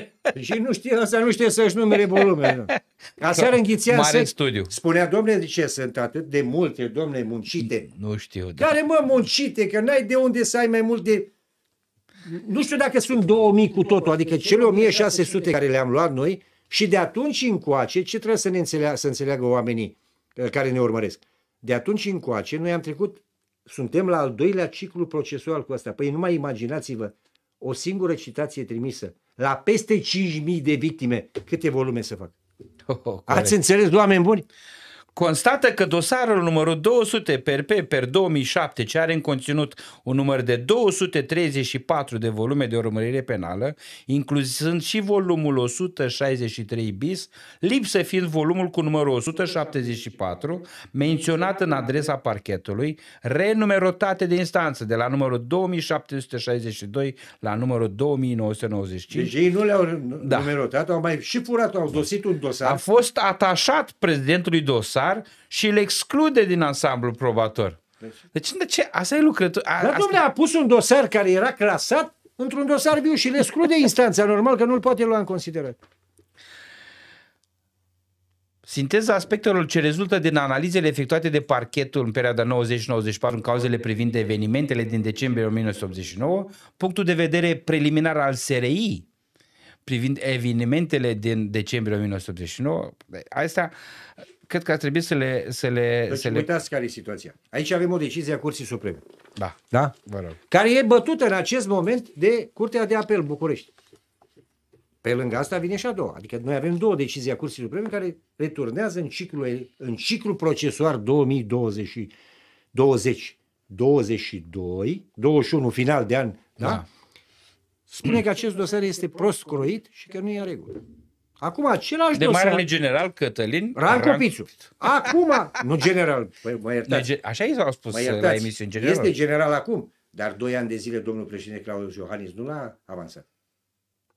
Și nu știe, asta nu știe să-și numere volumele. Așa înghițea Mare să... studiu. Spunea, domnule de ce sunt atât de multe, domnule, muncite? Nu știu. Da. Care, mă, muncite? Că n-ai de unde să ai mai mult de... Nu știu dacă sunt 2000 cu totul, adică cele 1600 care le-am luat noi și de atunci încoace, ce trebuie să, ne înțeleagă, să înțeleagă oamenii uh, care ne urmăresc? De atunci încoace, noi am trecut, suntem la al doilea ciclu procesual cu asta. Păi nu mai imaginați-vă o singură citație trimisă la peste 5.000 de victime, câte volume să fac? Oh, oh Ați înțeles, oameni buni? constată că dosarul numărul 200 per P per 2007, ce are în conținut un număr de 234 de volume de urmărire penală, incluzând și volumul 163 bis, lipsă fiind volumul cu numărul 174, menționat în adresa parchetului, renumerotate de instanță de la numărul 2762 la numărul 2995. Deci ei nu le-au da. numerotat, au mai și furat, au dosit un dosar. A fost atașat prezidentului dosar necesar și îl exclude din ansamblu probator. Deci, deci de ce? Asta e lucrător. Dar asta... domnule, a pus un dosar care era clasat într-un dosar viu și îl exclude instanța. Normal că nu-l poate lua în considerare. Sinteza aspectelor ce rezultă din analizele efectuate de parchetul în perioada 90-94 în cauzele privind evenimentele din decembrie 1989, punctul de vedere preliminar al SRI privind evenimentele din decembrie 1989, Asta cred că ar trebui să le... Să le deci să le... uitați care e situația. Aici avem o decizie a Curții Supreme. Da. Da? Vă rog. Care e bătută în acest moment de Curtea de Apel București. Pe lângă asta vine și a doua. Adică noi avem două decizii a Curții Supreme care returnează în ciclu, în ciclu procesuar 2020, 20, 22, 21 final de an, da? da? Spune că acest dosar este prost croit și că nu e în regulă. Acum, același De dosar... mare General Cătălin Rancu Pițu. Acum, nu general, păi, mă iertați. Ne, așa i s-au spus la emisiune, general. Este general acum, dar doi ani de zile domnul președinte Claudiu Iohannis nu l-a avansat.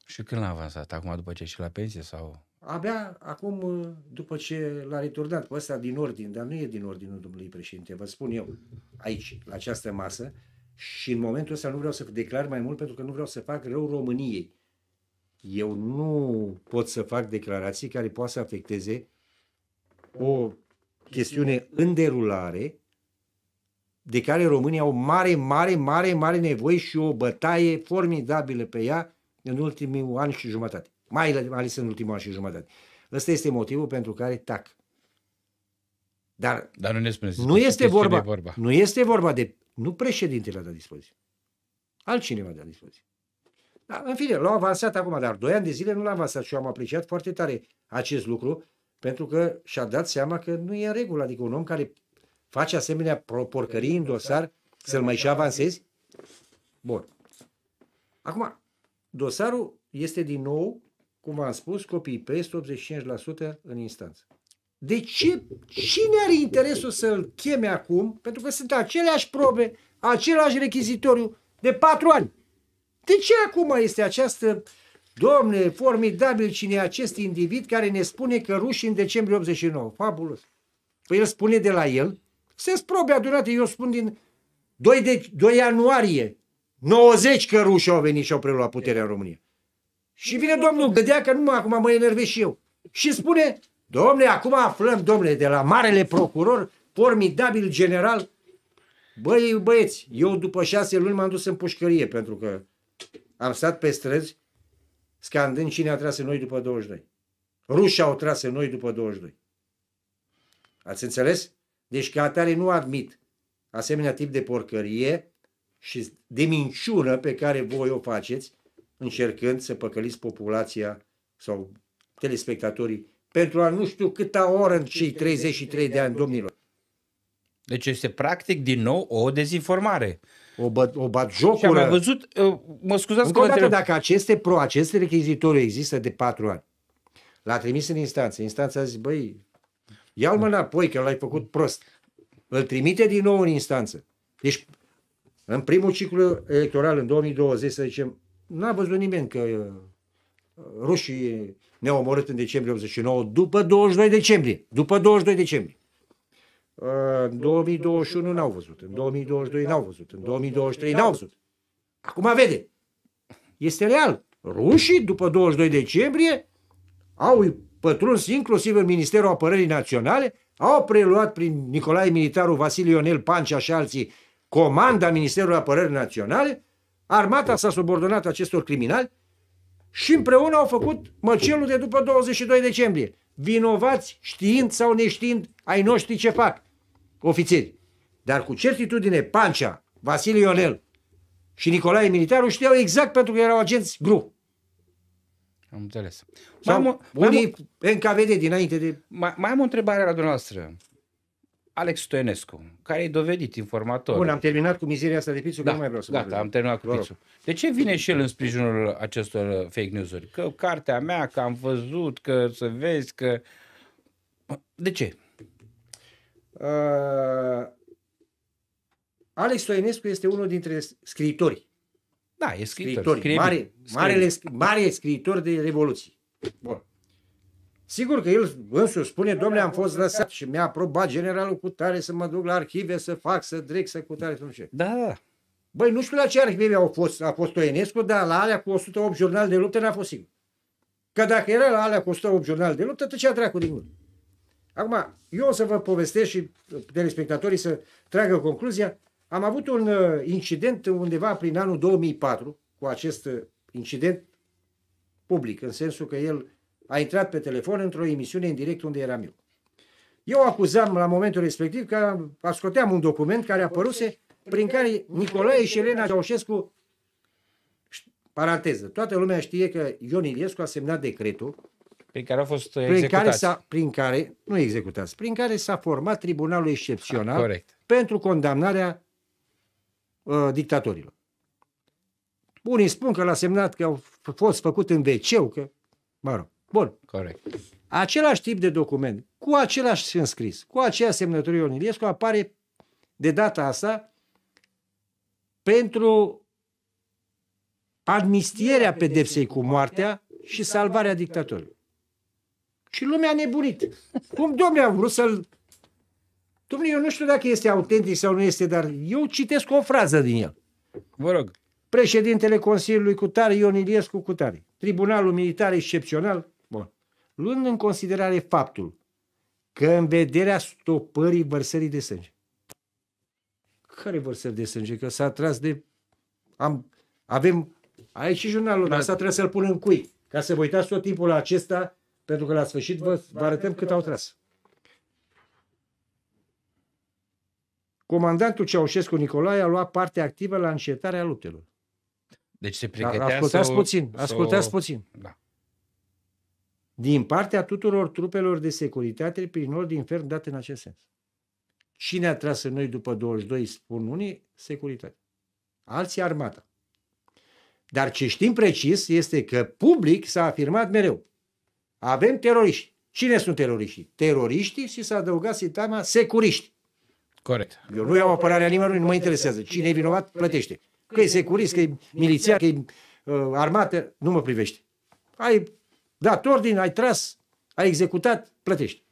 Și când l-a avansat? Acum după ce și la pensie sau... Abia acum, uh, după ce l-a returnat pe ăsta din ordin, dar nu e din ordinul domnului președinte, vă spun eu, aici, la această masă, și în momentul ăsta nu vreau să declar mai mult pentru că nu vreau să fac rău României eu nu pot să fac declarații care poate să afecteze o chestiune în derulare de care România au mare, mare, mare, mare nevoie și o bătaie formidabilă pe ea în ultimii ani și jumătate. Mai ales în ultimul an și jumătate. Ăsta este motivul pentru care tac. Dar, Dar nu, ne spuneți, nu este vorba, vorba. Nu este vorba de. Nu președintele a dat dispoziție. Altcineva a dat dispoziție. Da, în fine, l-au avansat acum, dar doi ani de zile nu l au avansat și eu am apreciat foarte tare acest lucru, pentru că și-a dat seama că nu e în regulă, adică un om care face asemenea porcării în dosar, să-l mai și avansezi? Bun. Acum, dosarul este din nou, cum am spus, copiii peste 85% în instanță. De ce? Cine are interesul să-l cheme acum? Pentru că sunt aceleași probe, același rechizitoriu de patru ani. De ce acum este această, domne, formidabil cine e acest individ care ne spune că rușii în decembrie 89? Fabulos. Păi el spune de la el, se sprobe adunate, eu spun din 2, de, 2 ianuarie 90 că rușii au venit și au preluat puterea în România. Și vine domnul Gădea că mă, acum mă enervez și eu. Și spune, domne, acum aflăm, domne, de la marele procuror, formidabil general, băi, băieți, eu după șase luni m-am dus în pușcărie pentru că am stat pe străzi scandând cine a tras în noi după 22. Rușii au tras în noi după 22. Ați înțeles? Deci ca atare nu admit asemenea tip de porcărie și de minciună pe care voi o faceți încercând să păcăliți populația sau telespectatorii pentru a nu știu câta oră în cei 33 de ani, domnilor. Deci este practic din nou o dezinformare o, bă, o bat jocură. Și am văzut, uh, mă scuzați Încă că dată, dacă aceste pro, aceste rechizitoriu există de patru ani, l-a trimis în instanță, instanța a zis, băi, ia-l mă înapoi că l-ai făcut prost. Îl trimite din nou în instanță. Deci, în primul ciclu electoral, în 2020, să zicem, n-a văzut nimeni că uh, rușii ne-au omorât în decembrie 89, după 22 decembrie. După 22 decembrie. În 2021 n-au văzut, în 2022 n-au văzut, în 2023 n-au văzut. Acum vede. Este real. Rușii, după 22 decembrie, au pătruns inclusiv în Ministerul Apărării Naționale, au preluat prin Nicolae Militaru, Vasile Ionel Pancea și alții comanda Ministerului Apărării Naționale, armata s-a subordonat acestor criminali și împreună au făcut măcelul de după 22 decembrie. Vinovați știind sau neștiind ai noștri ce fac, ofițeri. Dar cu certitudine Pancea, Vasile Ionel și Nicolae Militaru știau exact pentru că erau agenți GRU. Am înțeles. Sau mai am, unii mai am, NKVD dinainte de... Mai, mai am o întrebare la dumneavoastră. Alex Stoenescu, care e dovedit informator. Bun, am terminat cu mizeria asta de pizzu, da, nu mai vreau să Gata, am terminat cu pizzu. De ce vine și el în sprijinul acestor uh, fake news-uri? Că cartea mea, că am văzut, că să vezi, că... De ce? Uh, Alex Stoenescu este unul dintre scriitori. Da, e scriitor. Scriitori. Scrie, mare, scriitor. Marele, mare scriitor de revoluții. Bun. Sigur că el însuși spune, domnule, am fost lăsat și mi-a aprobat generalul cu tare să mă duc la arhive, să fac, să drec, să cu tare, să nu știu. Da. Băi, nu știu la ce arhive au fost, a fost Oenescu, dar la alea cu 108 jurnal de luptă n-a fost sigur. Că dacă era la alea cu 108 jurnal de luptă, tăcea dracu din gură. Acum, eu o să vă povestesc și telespectatorii să tragă concluzia. Am avut un uh, incident undeva prin anul 2004 cu acest uh, incident public, în sensul că el a intrat pe telefon într-o emisiune în direct unde eram eu. Eu acuzam la momentul respectiv că ascoteam un document care apăruse prin care Nicolae și Elena Ceaușescu paranteză, toată lumea știe că Ion Iliescu a semnat decretul prin care a fost prin Care s-a, prin care, nu executați, prin care s-a format tribunalul excepțional a, pentru condamnarea uh, dictatorilor. Unii spun că l-a semnat că au fost făcut în wc că, mă rog. Bun. Corect. Același tip de document, cu același înscris, cu aceeași semnătură Ion Iliescu, apare de data asta pentru admistierea pedepsei cu moartea și salvarea dictatorului. Și lumea a nebunit. Cum domnule a vrut să-l... Domnule, eu nu știu dacă este autentic sau nu este, dar eu citesc o frază din el. Vă rog. Președintele Consiliului Cutare, Ion Iliescu Cutare. Tribunalul Militar Excepțional luând în considerare faptul că în vederea stopării vărsării de sânge. Care vărsări de sânge? Că s-a tras de... Am, avem... Aici și jurnalul, dar s-a trebuie să-l pun în cui. Ca să vă uitați tot timpul la acesta, pentru că la sfârșit vă, vă arătăm cât au tras. Comandantul Ceaușescu Nicolae a luat parte activă la încetarea luptelor. Deci se pregătea da, ascultați să puțin, ascultați să... puțin. Da din partea tuturor trupelor de securitate prin ordin ferm dat în acest sens. Cine a tras în noi după 22, spun unii, securitate. Alții armata. Dar ce știm precis este că public s-a afirmat mereu. Avem teroriști. Cine sunt teroriștii? Teroriștii și s-a adăugat sintagma securiști. Corect. Eu nu iau apărarea nimănui, nu mă interesează. Cine e vinovat, plătește. Că e securist, că e milițiar, că e uh, armată, nu mă privește. Ai dat ordin, ai tras, ai executat, plătești.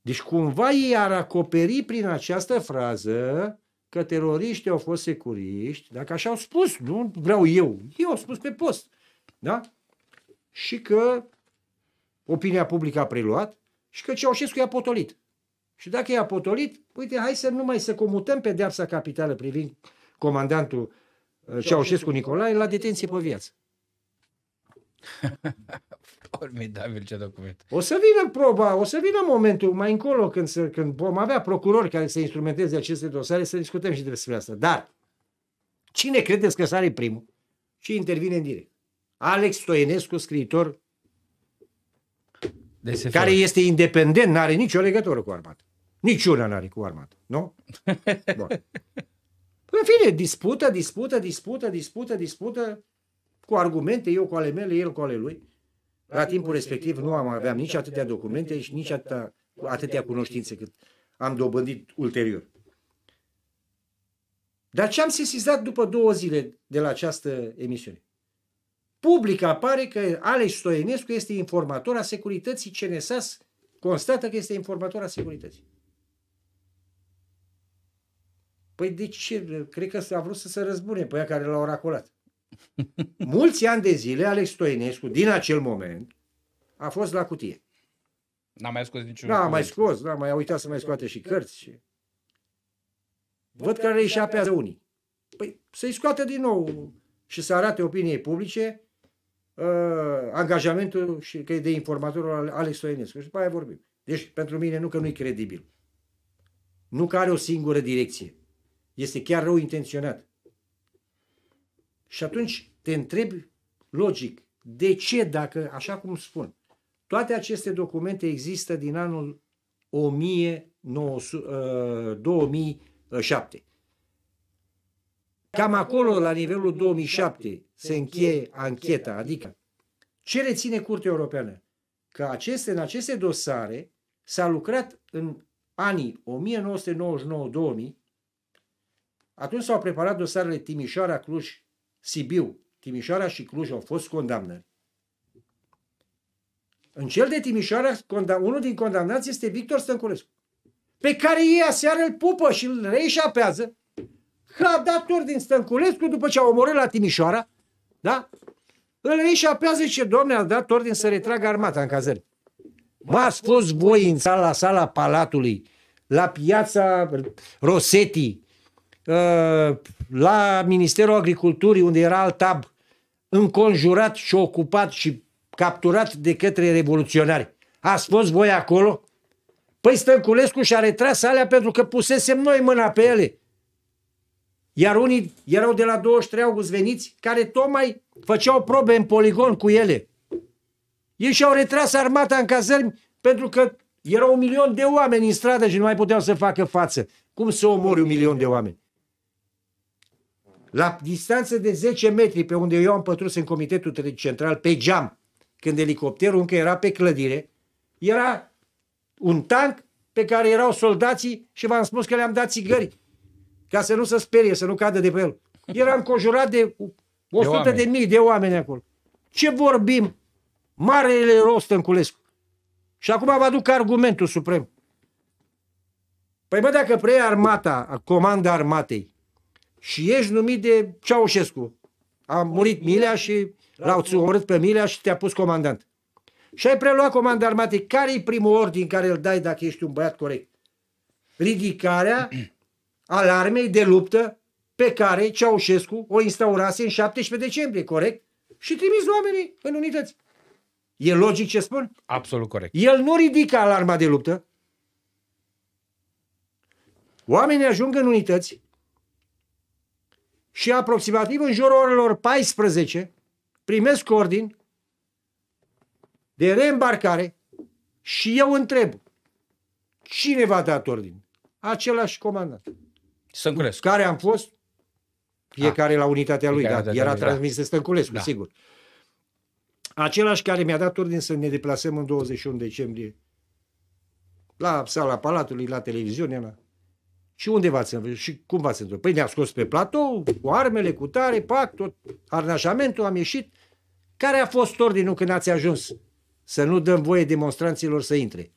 Deci cumva ei ar acoperi prin această frază că teroriștii au fost securiști, dacă așa au spus, nu vreau eu, eu au spus pe post, da? Și că opinia publică a preluat și că Ceaușescu i-a potolit. Și dacă i-a potolit, uite, hai să nu mai să comutăm pedeapsa capitală privind comandantul uh, Ceaușescu Nicolae la detenție pe viață. Formidabil ce document. O să vină proba, o să vină momentul mai încolo când, se, când vom avea procurori care să instrumenteze aceste dosare, să discutăm și despre asta. Dar cine credeți că sare primul și intervine în direct? Alex Stoienescu, scriitor care este independent, nu are nicio legătură cu armată. Niciuna nu are cu armată, nu? Bun. În fine, dispută, dispută, dispută, dispută, dispută cu argumente, eu cu ale mele, el cu ale lui. La adică timpul respectiv nu am aveam nici atâtea documente și nici atâta, atâtea cunoștințe cât am dobândit ulterior. Dar ce am sesizat după două zile de la această emisiune? Public apare că Alex Stoienescu este informator a securității, CNSAS constată că este informator a securității. Păi de ce? Cred că a vrut să se răzbune pe ea care l au oracolat. Mulți ani de zile, Alex Stoinescu, din acel moment, a fost la cutie. N-a mai scos niciun N-a mai scos, n-a mai uitat să mai scoate și cărți. Și... Văd că reieșea pe unii. Păi să-i scoată din nou și să arate opiniei publice uh, angajamentul și că e de informatorul al Alex Stoinescu. Și după aia vorbim. Deci, pentru mine, nu că nu-i credibil. Nu că are o singură direcție. Este chiar rău intenționat. Și atunci te întrebi logic, de ce dacă, așa cum spun, toate aceste documente există din anul 1900, 2007. Ă, Cam acolo, la nivelul 2007, se încheie ancheta, adică ce reține Curtea Europeană? Că aceste, în aceste dosare s-a lucrat în anii 1999-2000, atunci s-au preparat dosarele Timișoara, Cluj, Sibiu, Timișoara și Cluj au fost condamnări. În cel de Timișoara, unul din condamnați este Victor Stănculescu, pe care ei aseară îl pupă și îl reșapează ca dator din Stănculescu după ce a omorât la Timișoara, da? Îl reșapează și domne, a dat ordin să retragă armata în cazări. M-ați fost voi în sala, sala Palatului, la piața Rosetti, Uh, la Ministerul Agriculturii, unde era alt tab, înconjurat și ocupat și capturat de către revoluționari. a fost voi acolo? Păi Stănculescu și-a retras alea pentru că pusesem noi mâna pe ele. Iar unii erau de la 23 august veniți, care tocmai făceau probe în poligon cu ele. Ei și-au retras armata în cazări pentru că erau un milion de oameni în stradă și nu mai puteau să facă față. Cum să omori un milion de oameni? La distanță de 10 metri pe unde eu am pătrus în comitetul central, pe geam, când elicopterul încă era pe clădire, era un tank pe care erau soldații și v-am spus că le-am dat țigări ca să nu se sperie, să nu cadă de pe el. Eram conjurat de 100 de, de mii de oameni acolo. Ce vorbim? Marele rost în culescu. Și acum vă aduc argumentul suprem. Păi bă, dacă preia armata, comanda armatei, și ești numit de Ceaușescu. A murit Milea și l-au omorât pe Milea și te-a pus comandant. Și ai preluat comandă armată. Care-i primul ordin care îl dai dacă ești un băiat corect? Ridicarea alarmei de luptă pe care Ceaușescu o instaurase în 17 decembrie, corect? Și trimis oamenii în unități. E logic ce spun? Absolut corect. El nu ridică alarma de luptă. Oamenii ajung în unități și aproximativ în jurul orelor 14 primesc ordin de reembarcare și eu întreb cine v-a dat ordin? Același comandant. Stănculescu. Care am fost? Fiecare ah. la unitatea lui, da, era transmis de Stănculescu, da. sigur. Același care mi-a dat ordin să ne deplasăm în 21 decembrie la sala Palatului, la televiziune, la și unde v-ați întâlnit? Și cum v-ați întâlnit? Păi ne a scos pe platou, cu armele, cu tare, pac, tot arnașamentul, am ieșit. Care a fost ordinul când ați ajuns? Să nu dăm voie demonstranților să intre.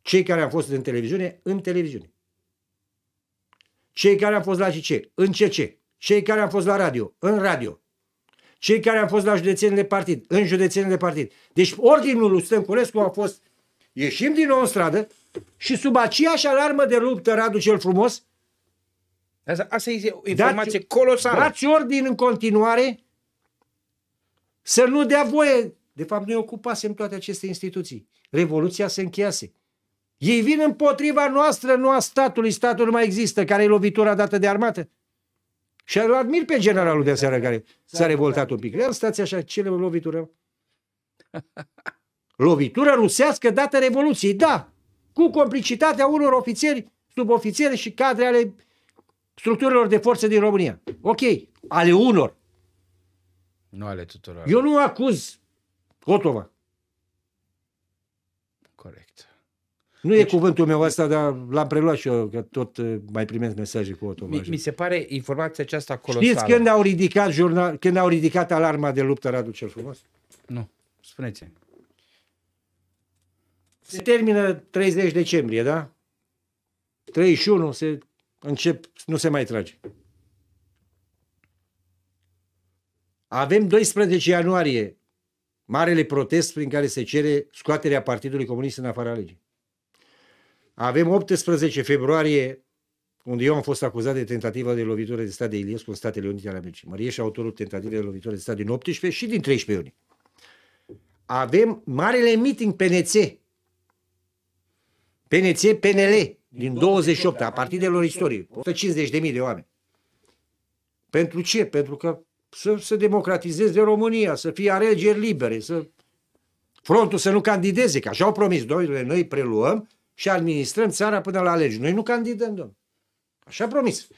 Cei care au fost în televiziune, în televiziune. Cei care au fost la CC, în CC. Cei care au fost la radio, în radio. Cei care au fost la județenile partid, în județenile partid. Deci ordinul lui Stănculescu a fost ieșim din nou în stradă, și sub aceeași alarmă de luptă, Radu cel frumos, Asta, asta e informație dați, colosală. Dați ordin în continuare să nu dea voie. De fapt, noi ocupasem toate aceste instituții. Revoluția se încheiase. Ei vin împotriva noastră, nu a statului. Statul nu mai există, care e lovitura dată de armată. Și îl admir pe generalul de seară care s-a revoltat un pic. Iar stați așa, ce lovitură? Lovitură rusească dată Revoluției, da cu complicitatea unor ofițeri, subofițeri și cadre ale structurilor de forță din România. Ok, ale unor. Nu ale tuturor. Eu nu acuz Cotova. Corect. Nu deci, e cuvântul meu asta, dar l-am preluat și eu, că tot eh, mai primesc mesaje cu Cotova. Mi, mi se pare informația aceasta colosală. Știți când au ridicat, jurnal, când au ridicat alarma de luptă Radu cel Frumos? Nu. Spuneți-mi. Se termină 30 decembrie, da? 31 se încep, nu se mai trage. Avem 12 ianuarie, marele protest prin care se cere scoaterea Partidului Comunist în afara legii. Avem 18 februarie, unde eu am fost acuzat de tentativă de lovitură de stat de Iliescu în Statele Unite ale Americii. și autorul tentativei de lovitură de stat din 18 și din 13 iunie. Avem marele meeting PNC PNC, PNL, din 28 a partidelor istoriei, 150.000 de oameni. Pentru ce? Pentru că să se democratizeze România, să fie alegeri libere, să frontul să nu candideze, că așa au promis, domnule, noi preluăm și administrăm țara până la alegeri. Noi nu candidăm, domnule. Așa promis.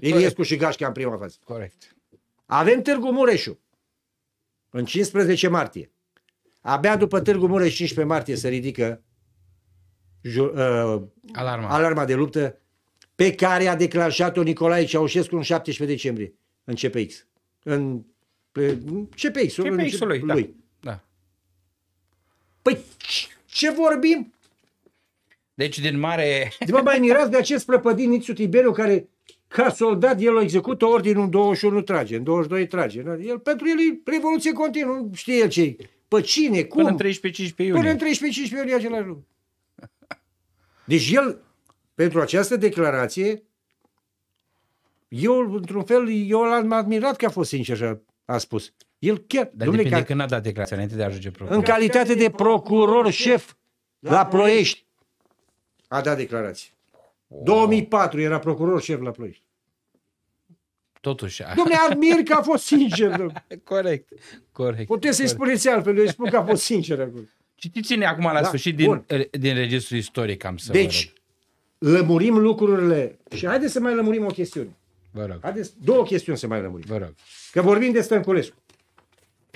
Iliescu și Gașca în prima fază. Corect. Avem Târgu Mureșu în 15 martie. Abia după Târgu Mureș, 15 martie, se ridică uh, alarma. alarma de luptă pe care a declanșat-o Nicolae Ceaușescu în 17 decembrie, în CPX. În CPX-ul, CPX-ul lui. Da. lui. Da. da. Păi ce ce vorbim? Deci din mare... De mă mai mirați de acest prăpădin Nițu Tiberiu care ca soldat el o execută ordinul în 21 trage, în 22 trage. Da, el, pentru el e revoluție continuă, nu știe el ce Pe cine, cum? Până în 13-15 iunie. Până în 13-15 iunie același lucru. Deci el, pentru această declarație, eu, într-un fel, eu l-am admirat că a fost sincer și a, spus. El chiar... Dar domnule, depinde ca... când a dat declarația înainte de a ajunge procuror. În calitate de procuror șef la Ploiești a dat declarație. 2004 era procuror șef la Ploiești. Totuși. Domne, admir că a fost sincer. corect, corect. Puteți să-i spuneți altfel, eu îi spun că a fost sincer acolo. Citiți-ne acum la da, sfârșit din, din registrul istoric, am să Deci, lămurim lucrurile și haideți să mai lămurim o chestiune. Vă rog. Haideți, două chestiuni să mai lămurim. Vă rog. Că vorbim de Stănculescu.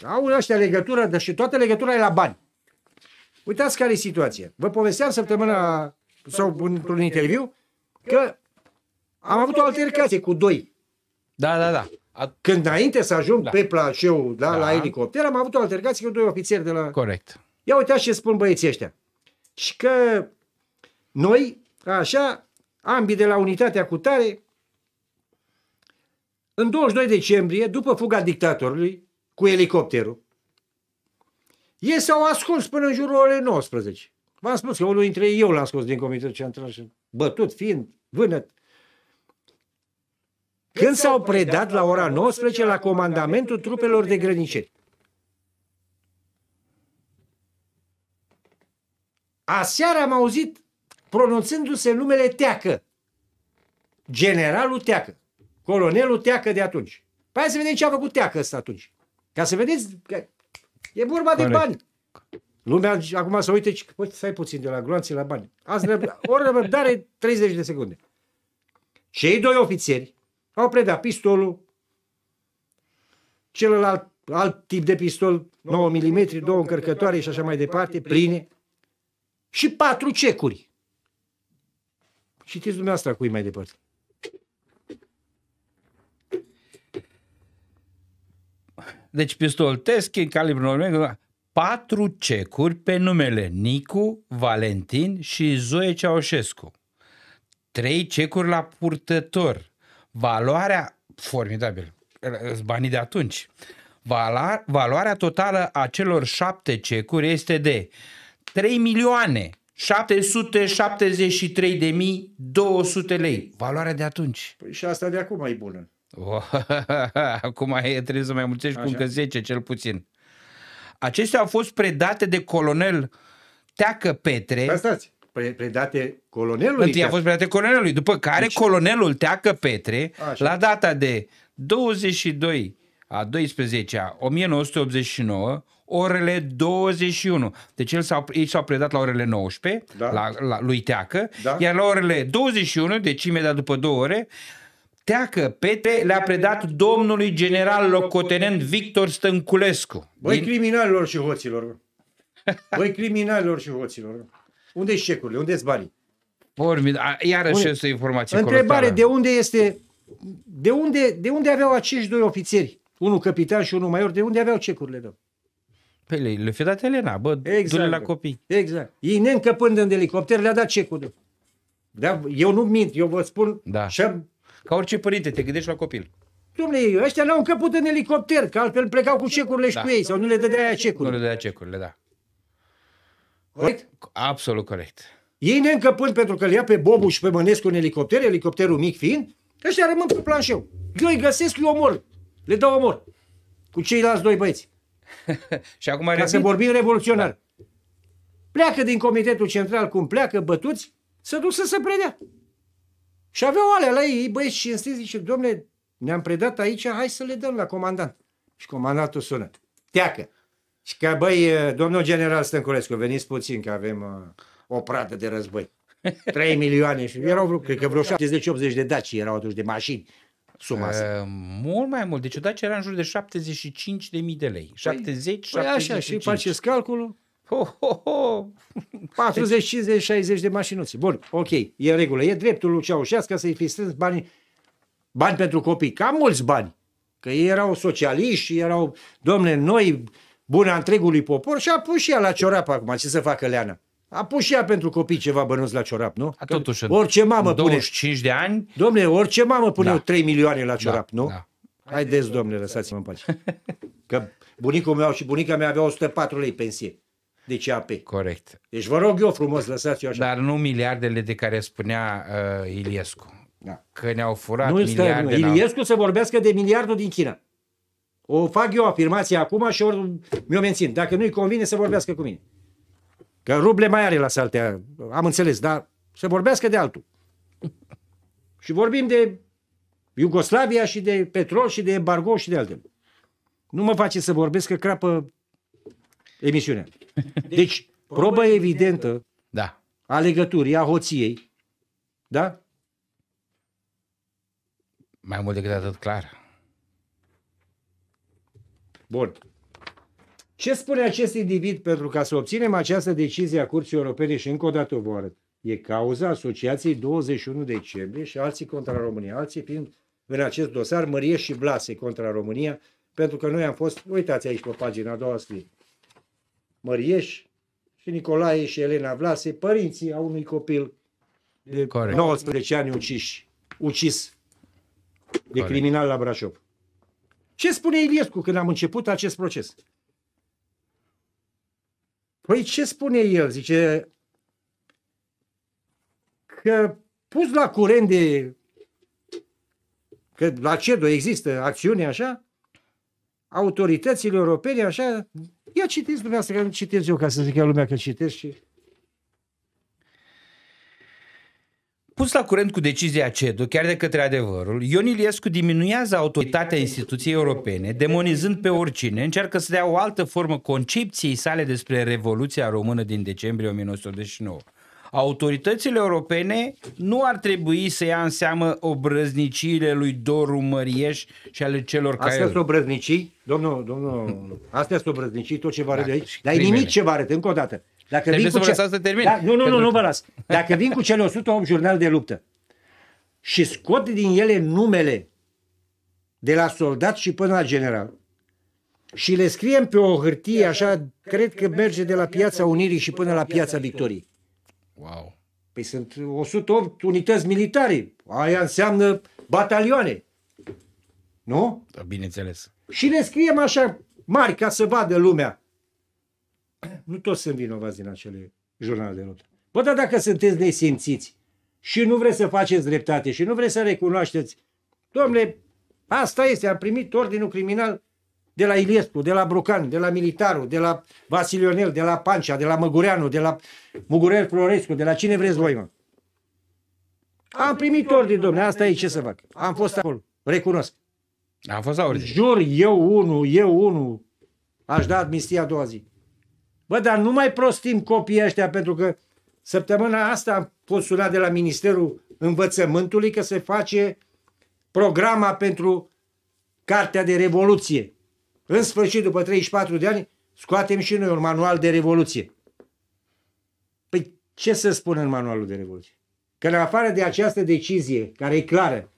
Au ăștia legătură, dar deci și toată legătura e la bani. Uitați care e situația. Vă povesteam săptămâna sau într-un interviu că am avut o altercație cu doi. Da, da, da. Când înainte să ajung da. pe placeu da, da. la da. elicopter, am avut o altercație cu doi ofițeri de la... Corect. Ia uite ce spun băieții ăștia. Și că noi, așa, ambii de la unitatea cu tare, în 22 decembrie, după fuga dictatorului cu elicopterul, ei s-au ascuns până în jurul orei 19. V-am spus că unul dintre ei eu l-am scos din Comitetul Central și bătut fiind vânăt. Când s-au predat la ora 19 la comandamentul trupelor de grăniceri. Aseară am auzit pronunțându-se numele Teacă. Generalul Teacă. Colonelul Teacă de atunci. Păi să vedem ce a făcut Teacă ăsta atunci. Ca să vedeți că e vorba Corect. de bani. Lumea acum să uite, păi, stai puțin de la gloanțe la bani. Azi, o răbdare 30 de secunde. Cei doi ofițeri au predat pistolul, celălalt alt tip de pistol, 9 mm, două încărcătoare și așa mai departe, pline și patru cecuri. Citiți dumneavoastră cu ei mai departe. Deci pistol Teschi, calibru patru cecuri pe numele Nicu, Valentin și Zoe Ceaușescu. Trei cecuri la purtător. Valoarea, formidabil, banii de atunci. Valoarea totală a celor șapte cecuri este de 3 milioane 773.200 lei. Valoarea de atunci. Păi și asta de acum e bună. Oh, acum e, trebuie să mai mulțești cu încă 10 cel puțin. Acestea au fost predate de colonel Teacă Petre. Păi stați, păi predate colonelului? Întâi a fost predate colonelului, după care deci... colonelul Teacă Petre, Așa. la data de 22 a 12 -a 1989, orele 21. Deci el s-a, ei s-au predat la orele 19, da. la, la, lui Teacă, da. iar la orele 21, deci imediat după două ore, Teacă Pete le-a predat domnului general locotenent Victor Stănculescu. Băi din... criminalilor și hoților. Băi criminalilor și hoților. Unde-i șecurile? Unde-s banii? Formid... Iarăși este informație Întrebare, de unde este... De unde, de unde aveau acești doi ofițeri? Unul capitan și unul maior, de unde aveau cecurile, domnule? Păi le, le fi dat Elena, bă, exact. du la copii. Exact. Ei neîncăpând în elicopter le-a dat cecul. De... Da? Eu nu mint, eu vă spun. Da. Și... Ca orice părinte, te gândești la copil. Domnule, ăștia n-au încăput în elicopter, că altfel plecau cu cecurile da. și cu ei, sau nu le dădea aia cecurile. Nu le dădea cecurile, da. Corect? Absolut corect. Ei încăpând pentru că le ia pe Bobu și pe Mănescu în elicopter, elicopterul mic fiind, ăștia rămân pe planșeu. Eu îi găsesc, eu omor. Le dau omor. Cu ceilalți doi băieți. și acum Ca să vorbim revoluționar. Da. Pleacă din Comitetul Central cum pleacă bătuți, să duc să se predea. Și aveau alea la ei, băieți cinstiți, zice, domne, ne-am predat aici, hai să le dăm la comandant. Și comandantul sună, teacă. Și că, băi, domnul general Stănculescu, veniți puțin, că avem uh, o pradă de război. 3 milioane și erau vreo, cred că vreo 70-80 de daci erau atunci de mașini suma asta? Ehm, mult mai mult. Deci odată era în jur de 75.000 de lei. Păi, 70, păi 75. așa, și faceți calculul. Ho, ho, ho. 40, 50, 60 de mașinuțe. Bun, ok, e în regulă. E dreptul lui Ceaușească să-i fi strâns bani, bani pentru copii. Cam mulți bani. Că ei erau socialiști, erau, domne, noi, bună întregului popor și a pus și ea la ciorapă acum. Ce să facă Leana? A pus și ea pentru copii ceva bănuți la ciorap, nu? A, totuși, orice mamă 25 pune... de ani... Domne, orice mamă pune da. 3 milioane la ciorap, da, nu? Da. Haideți, domnule, lăsați-mă în pace. Că bunicul meu și bunica mea aveau 104 lei pensie de deci, CAP. Corect. Deci vă rog eu frumos, lăsați-o așa. Dar nu miliardele de care spunea uh, Iliescu. Da. Că ne-au furat nu miliarde. Nu. Iliescu să vorbească de miliardul din China. O fac eu afirmația acum și ori mi-o mențin. Dacă nu-i convine să vorbească cu mine. Că ruble mai are la saltea, am înțeles, dar să vorbească de altul. și vorbim de Iugoslavia și de petrol și de embargo și de altele. Nu mă face să vorbesc că crapă emisiunea. Deci, probă evidentă da. a legăturii, a hoției, da? Mai mult decât atât, clar. Bun. Ce spune acest individ pentru ca să obținem această decizie a Curții Europene și încă o dată vă arăt? E cauza Asociației 21 decembrie și alții contra România, alții fiind în acest dosar Mărie și Blase contra România, pentru că noi am fost, uitați aici pe pagina a doua scrie, Mărieș și Nicolae și Elena Vlase, părinții a unui copil de Corect. 19 ani uciși, ucis de Corect. criminal la Brașov. Ce spune Iliescu când am început acest proces? Păi ce spune el? Zice că pus la curent de că la CEDO există acțiune așa, autoritățile europene așa, ia citiți dumneavoastră, că nu citesc eu ca să zic lumea că citesc și Pus la curent cu decizia CEDU, chiar de către adevărul, Ion Iliescu diminuează autoritatea instituției europene, demonizând pe oricine, încearcă să dea o altă formă concepției sale despre Revoluția Română din decembrie 1989. Autoritățile europene nu ar trebui să ia în seamă obrăzniciile lui Doru Mărieș și ale celor care... Astea sunt obrăznicii? Domnul, domnul, astea sunt obrăznicii, tot ce vă arăt de da, aici. Dar e nimic ce vă arăt, încă o dată. Dacă vin cu ce... să termin. Da, nu, nu, nu, nu vă las. Dacă vin cu cele 108 jurnale de luptă și scot din ele numele de la soldat și până la general și le scriem pe o hârtie, așa, cred că merge de la Piața Unirii și până la Piața Victoriei. Wow. Păi sunt 108 unități militare. Aia înseamnă batalioane. Nu? Da, bineînțeles. Și le scriem așa mari ca să vadă lumea. nu toți sunt vinovați din acele jurnale de notă. Bă, dar dacă sunteți nesimțiți și nu vreți să faceți dreptate și nu vreți să recunoașteți, domnule, asta este, am primit ordinul criminal de la Iliescu, de la Brucan, de la Militaru, de la Vasilionel, de la Pancea, de la Măgureanu, de la Mugurel Florescu, de la cine vreți voi, mă. Am primit ordin, domnule, asta e ce să fac. Am fost acolo, recunosc. Am fost la ordine. Jur, eu unul, eu unul, aș da amnistia a doua zi. Bă, dar nu mai prostim copiii ăștia pentru că săptămâna asta am fost sunat de la Ministerul Învățământului că se face programa pentru Cartea de Revoluție. În sfârșit, după 34 de ani, scoatem și noi un manual de Revoluție. Păi ce să spun în manualul de Revoluție? Că în afară de această decizie, care e clară,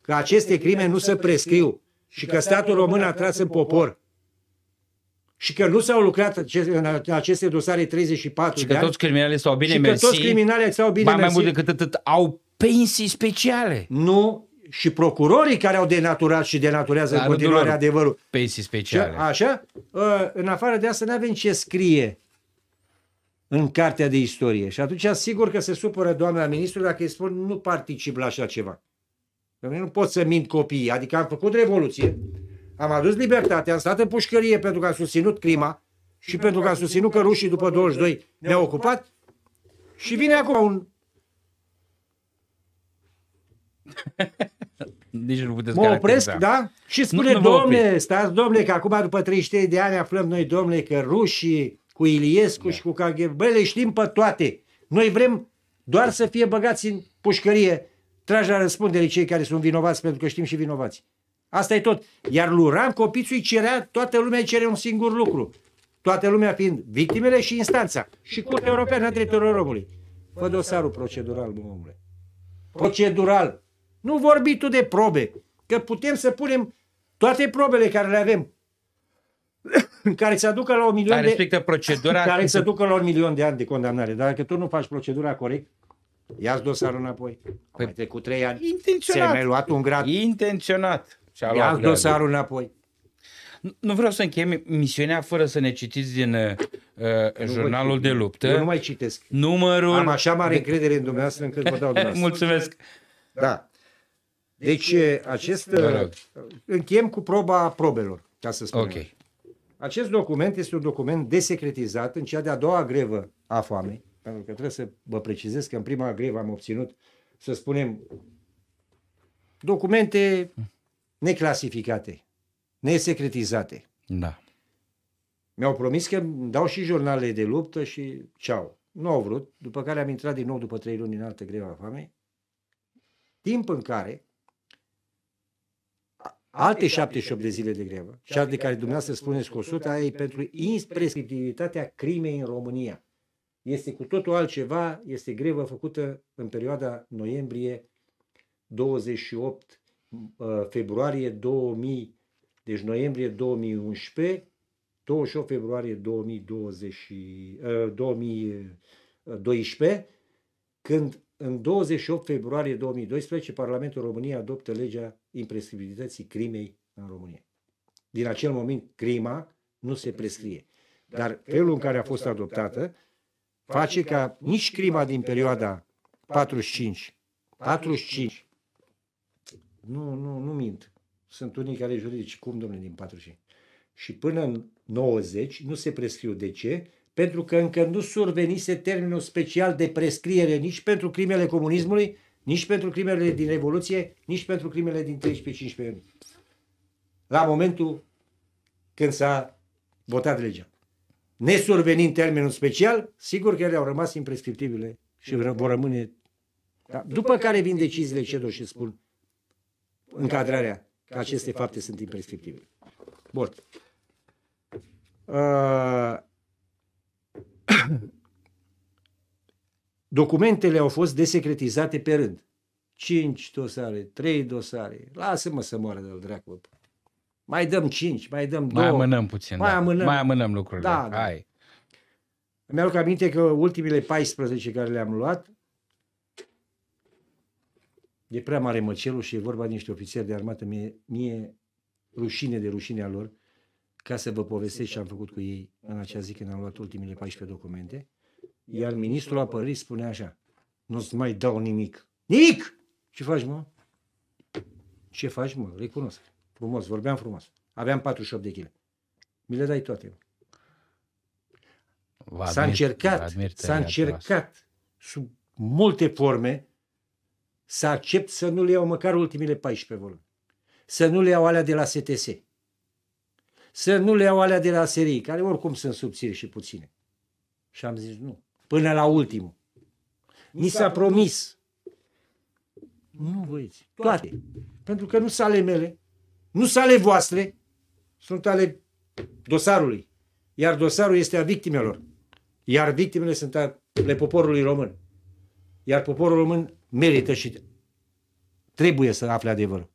că aceste crime nu se prescriu și că statul român a tras în popor și că nu s-au lucrat în aceste dosare 34 și de că toți criminalii s-au bine și că toți criminalii s-au bine mersi. mai mult decât atât, au pensii speciale. Nu, și procurorii care au denaturat și denaturează Dar în continuare adevărul. Pensii speciale. Și, așa, ă, în afară de asta nu avem ce scrie în cartea de istorie. Și atunci sigur că se supără doamna ministru dacă îi spun nu particip la așa ceva. Că nu pot să mint copiii. Adică am făcut revoluție, am adus libertatea, am stat în pușcărie pentru că am susținut crima și pentru că am susținut că rușii după 22 ne-au ocupat și vine acum un... Nici nu puteți Mă opresc, da? Și spune, nu, nu domne, stați, domne, că acum după 33 de ani aflăm noi, domne, că rușii cu Iliescu da. și cu KGB, băi, le știm pe toate. Noi vrem doar să fie băgați în pușcărie, trași la răspundere cei care sunt vinovați, pentru că știm și vinovați. Asta e tot. Iar lui Ram Copițu îi cerea, toată lumea cere un singur lucru. Toată lumea fiind victimele și instanța. Și Curtea Europeană a Drepturilor Omului. Fă dosarul procedural, bun omule. Procedural. Nu vorbi tu de probe. Că putem să punem toate probele care le avem care se aducă la un milion respectă de... procedura... Care se ducă la un milion de ani de condamnare. Dar dacă tu nu faci procedura corect, ia dosarul înapoi. Păi... Au mai trecut trei ani. Intenționat. Ți-ai mai luat un grad. Intenționat. Și a luat dosarul înapoi. Nu vreau să încheiem misiunea fără să ne citiți din uh, jurnalul de luptă. Eu nu mai citesc. Numărul... Am așa mare încredere în dumneavoastră încât vă dau dumneavoastră. Mulțumesc. Da. Deci, deci uh, acest... Uh, încheiem cu proba probelor, ca să spunem. Ok. Acest document este un document desecretizat în cea de-a doua grevă a foamei, pentru că trebuie să vă precizez că în prima grevă am obținut, să spunem, documente neclasificate, nesecretizate. Da. Mi-au promis că îmi dau și jurnale de luptă și ceau. Nu au vrut, după care am intrat din nou după trei luni în altă greva famei, timp în care alte 78 de zile de grevă, cea de care dumneavoastră spuneți că 100, aia e pentru imprescriptivitatea crimei în România. Este cu totul altceva, este grevă făcută în perioada noiembrie 28 Uh, februarie 2000, deci noiembrie 2011, 28 februarie 2020, 2012, uh, când în 28 februarie 2012 Parlamentul României adoptă legea imprescriptibilității crimei în România. Din acel moment crima nu se prescrie. Dar felul în care a fost adoptată face ca nici crima din perioada 45, 45 nu, nu, nu mint. Sunt unii care juridici, cum domnule, din 45. Și până în 90 nu se prescriu. De ce? Pentru că încă nu survenise termenul special de prescriere nici pentru crimele comunismului, nici pentru crimele din Revoluție, nici pentru crimele din 13-15 La momentul când s-a votat legea. Nesurvenind termenul special, sigur că ele au rămas imprescriptibile și vor rămâne. Da. După care vin deciziile ce și spun încadrarea, că aceste fapte sunt imprescriptibile. Bun. Uh, documentele au fost desecretizate pe rând. Cinci dosare, trei dosare. Lasă-mă să moară de al dracu. Mai dăm cinci, mai dăm două. Mai amânăm puțin. Mai, da. amânăm. mai amânăm lucrurile. Da, da. Hai. Mi-aduc aminte că ultimile 14 care le-am luat E prea mare măcelul și e vorba de niște ofițeri de armată. Mie, mie rușine de rușinea lor ca să vă povestesc ce am făcut cu ei în acea zi când am luat ultimele 14 documente. Iar ministrul apărării spune așa, nu-ți mai dau nimic. Nimic! Ce faci, mă? Ce faci, mă? Recunosc. Frumos, vorbeam frumos. Aveam 48 de kg. Mi le dai toate. S-a încercat, s-a încercat sub multe forme să accept să nu le iau măcar ultimile 14 volume, să nu le iau alea de la STS, să nu le iau alea de la serii, care oricum sunt subțiri și puține. Și am zis nu, până la ultimul. Mi s-a promis. Nu, băieți, toate. Pentru că nu sunt ale mele, nu sunt ale voastre, sunt ale dosarului. Iar dosarul este a victimelor. Iar victimele sunt ale poporului român. Iar poporul român merită și trebuie să afle adevărul.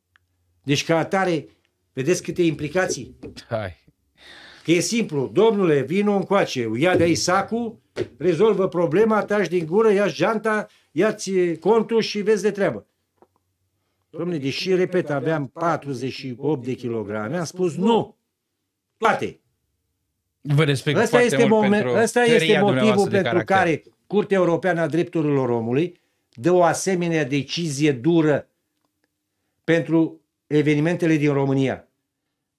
Deci ca atare, vedeți câte implicații? Hai. Că e simplu, domnule, un coace, ia de aici sacul, rezolvă problema, tași din gură, ia janta, ia-ți contul și vezi de treabă. Domnule, deși, repet, aveam 48 de kilograme, am spus nu, toate. Vă respect Asta este, mult moment, pentru asta este motivul pentru care Curtea Europeană a Drepturilor Omului dă o asemenea decizie dură pentru evenimentele din România.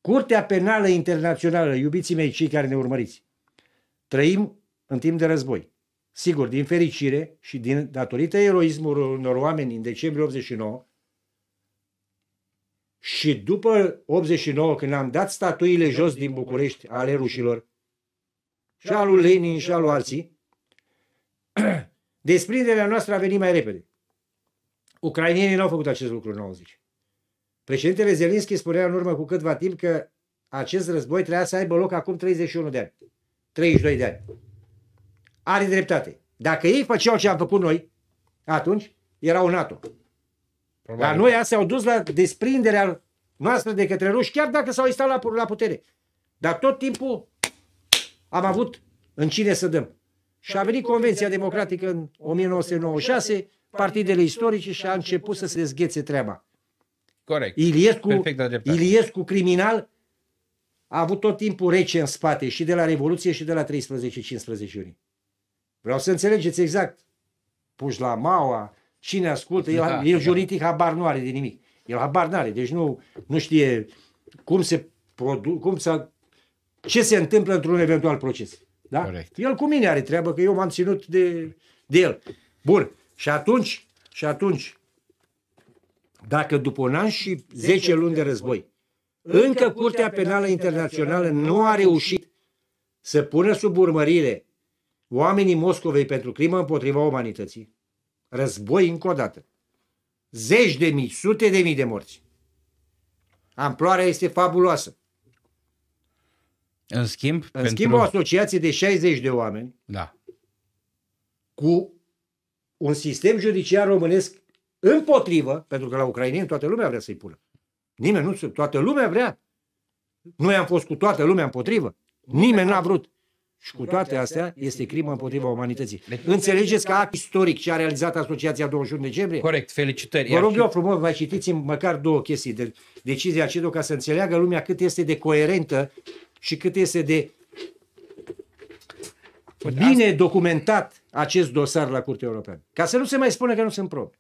Curtea Penală Internațională, iubiții mei cei care ne urmăriți, trăim în timp de război. Sigur, din fericire și din datorită eroismului unor oameni în decembrie 89 și după 89 când am dat statuile jos din București ale rușilor și al lui Lenin și al alții, Desprinderea noastră a venit mai repede. Ucrainienii nu au făcut acest lucru în 90. Președintele Zelinski spunea în urmă cu câtva timp că acest război trebuia să aibă loc acum 31 de ani. 32 de ani. Are dreptate. Dacă ei făceau ce am făcut noi, atunci erau NATO. Probabil. Dar noi astea au dus la desprinderea noastră de către ruși, chiar dacă s-au instalat la putere. Dar tot timpul am avut în cine să dăm. Și a venit Convenția Democratică în 1996, partidele istorice și a început să se dezghețe treaba. Corect. Iliescu, Iliescu criminal a avut tot timpul rece în spate și de la Revoluție și de la 13-15 iunie. Vreau să înțelegeți exact. Puși la Maua, cine ascultă, el, da, el juridic da. habar nu are de nimic. El habar nu are deci nu, nu știe cum se produce, cum să, ce se întâmplă într-un eventual proces. Da? Corect. El cu mine are treabă, că eu m-am ținut de, de el. Bun. Și atunci, și atunci, dacă după un an și 10 luni de război, încă Curtea Penală Internațională nu a reușit să pună sub urmărire oamenii Moscovei pentru crimă împotriva umanității, război încă o dată, zeci de mii, sute de mii de morți. Amploarea este fabuloasă. În schimb, în pentru... schimb o asociație de 60 de oameni da. cu un sistem judiciar românesc împotrivă, pentru că la ucrainieni toată lumea vrea să-i pună. Nimeni nu, toată lumea vrea. Noi am fost cu toată lumea împotrivă. Nimeni n-a vrut. Și cu toate astea este crimă împotriva umanității. Deci, Înțelegeți că act istoric ce a realizat Asociația 21 decembrie? Corect, felicitări. Vă rog eu frumos, mai citiți măcar două chestii de decizia CEDO ca să înțeleagă lumea cât este de coerentă și cât este de păi, bine documentat acest dosar la Curtea Europeană. Ca să nu se mai spună că nu sunt probe.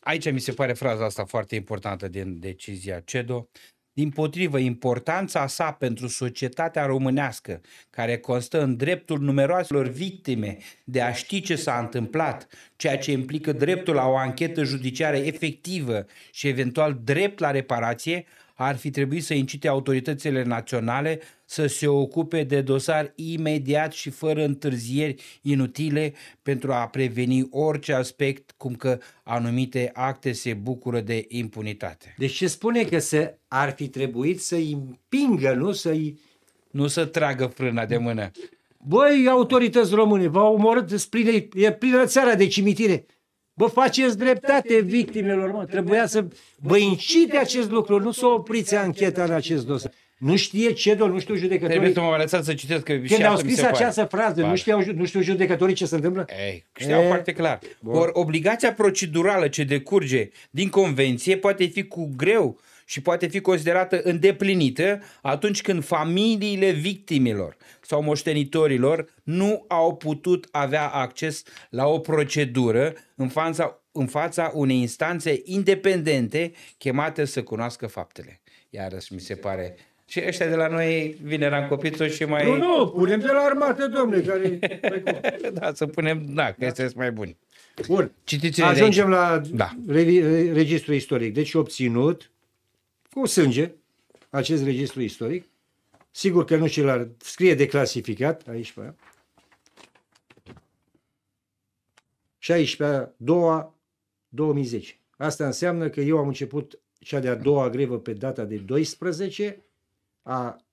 Aici mi se pare fraza asta foarte importantă din decizia CEDO. Din potrivă, importanța sa pentru societatea românească, care constă în dreptul numeroaselor victime de a ști ce s-a întâmplat, ceea ce implică dreptul la o anchetă judiciară efectivă și eventual drept la reparație, ar fi trebuit să incite autoritățile naționale să se ocupe de dosar imediat și fără întârzieri inutile pentru a preveni orice aspect cum că anumite acte se bucură de impunitate. Deci ce spune că se ar fi trebuit să îi împingă, nu să-i... Nu să tragă frâna de mână. Băi, autorități române, v-au omorât, e plină țara de cimitire. Bă, faceți dreptate victimelor, mă. Trebuia să vă incite acest lucru, nu să opriți ancheta în acest dosar. Nu știe ce dol, nu știu judecătorii. Trebuie să mă lăsați să citesc că Când au scris această frază, nu știau, nu știu judecătorii ce se întâmplă? Ei, știau e... foarte clar. Bun. Or, obligația procedurală ce decurge din convenție poate fi cu greu și poate fi considerată îndeplinită atunci când familiile victimilor sau moștenitorilor nu au putut avea acces la o procedură în fața, în fața unei instanțe independente chemate să cunoască faptele. Iarăși mi se pare și ăștia de la noi vine în copițul și mai... Nu, nu, punem de la armată, domnule, care... Păi da, să punem, da, că da. este mai bun. Bun. Citiți Ajungem la da. registrul istoric. Deci obținut, cu sânge acest registru istoric. Sigur că nu și l-ar scrie declasificat aici pe aia. Și aici pe a doua 2010. Asta înseamnă că eu am început cea de-a doua grevă pe data de 12 a,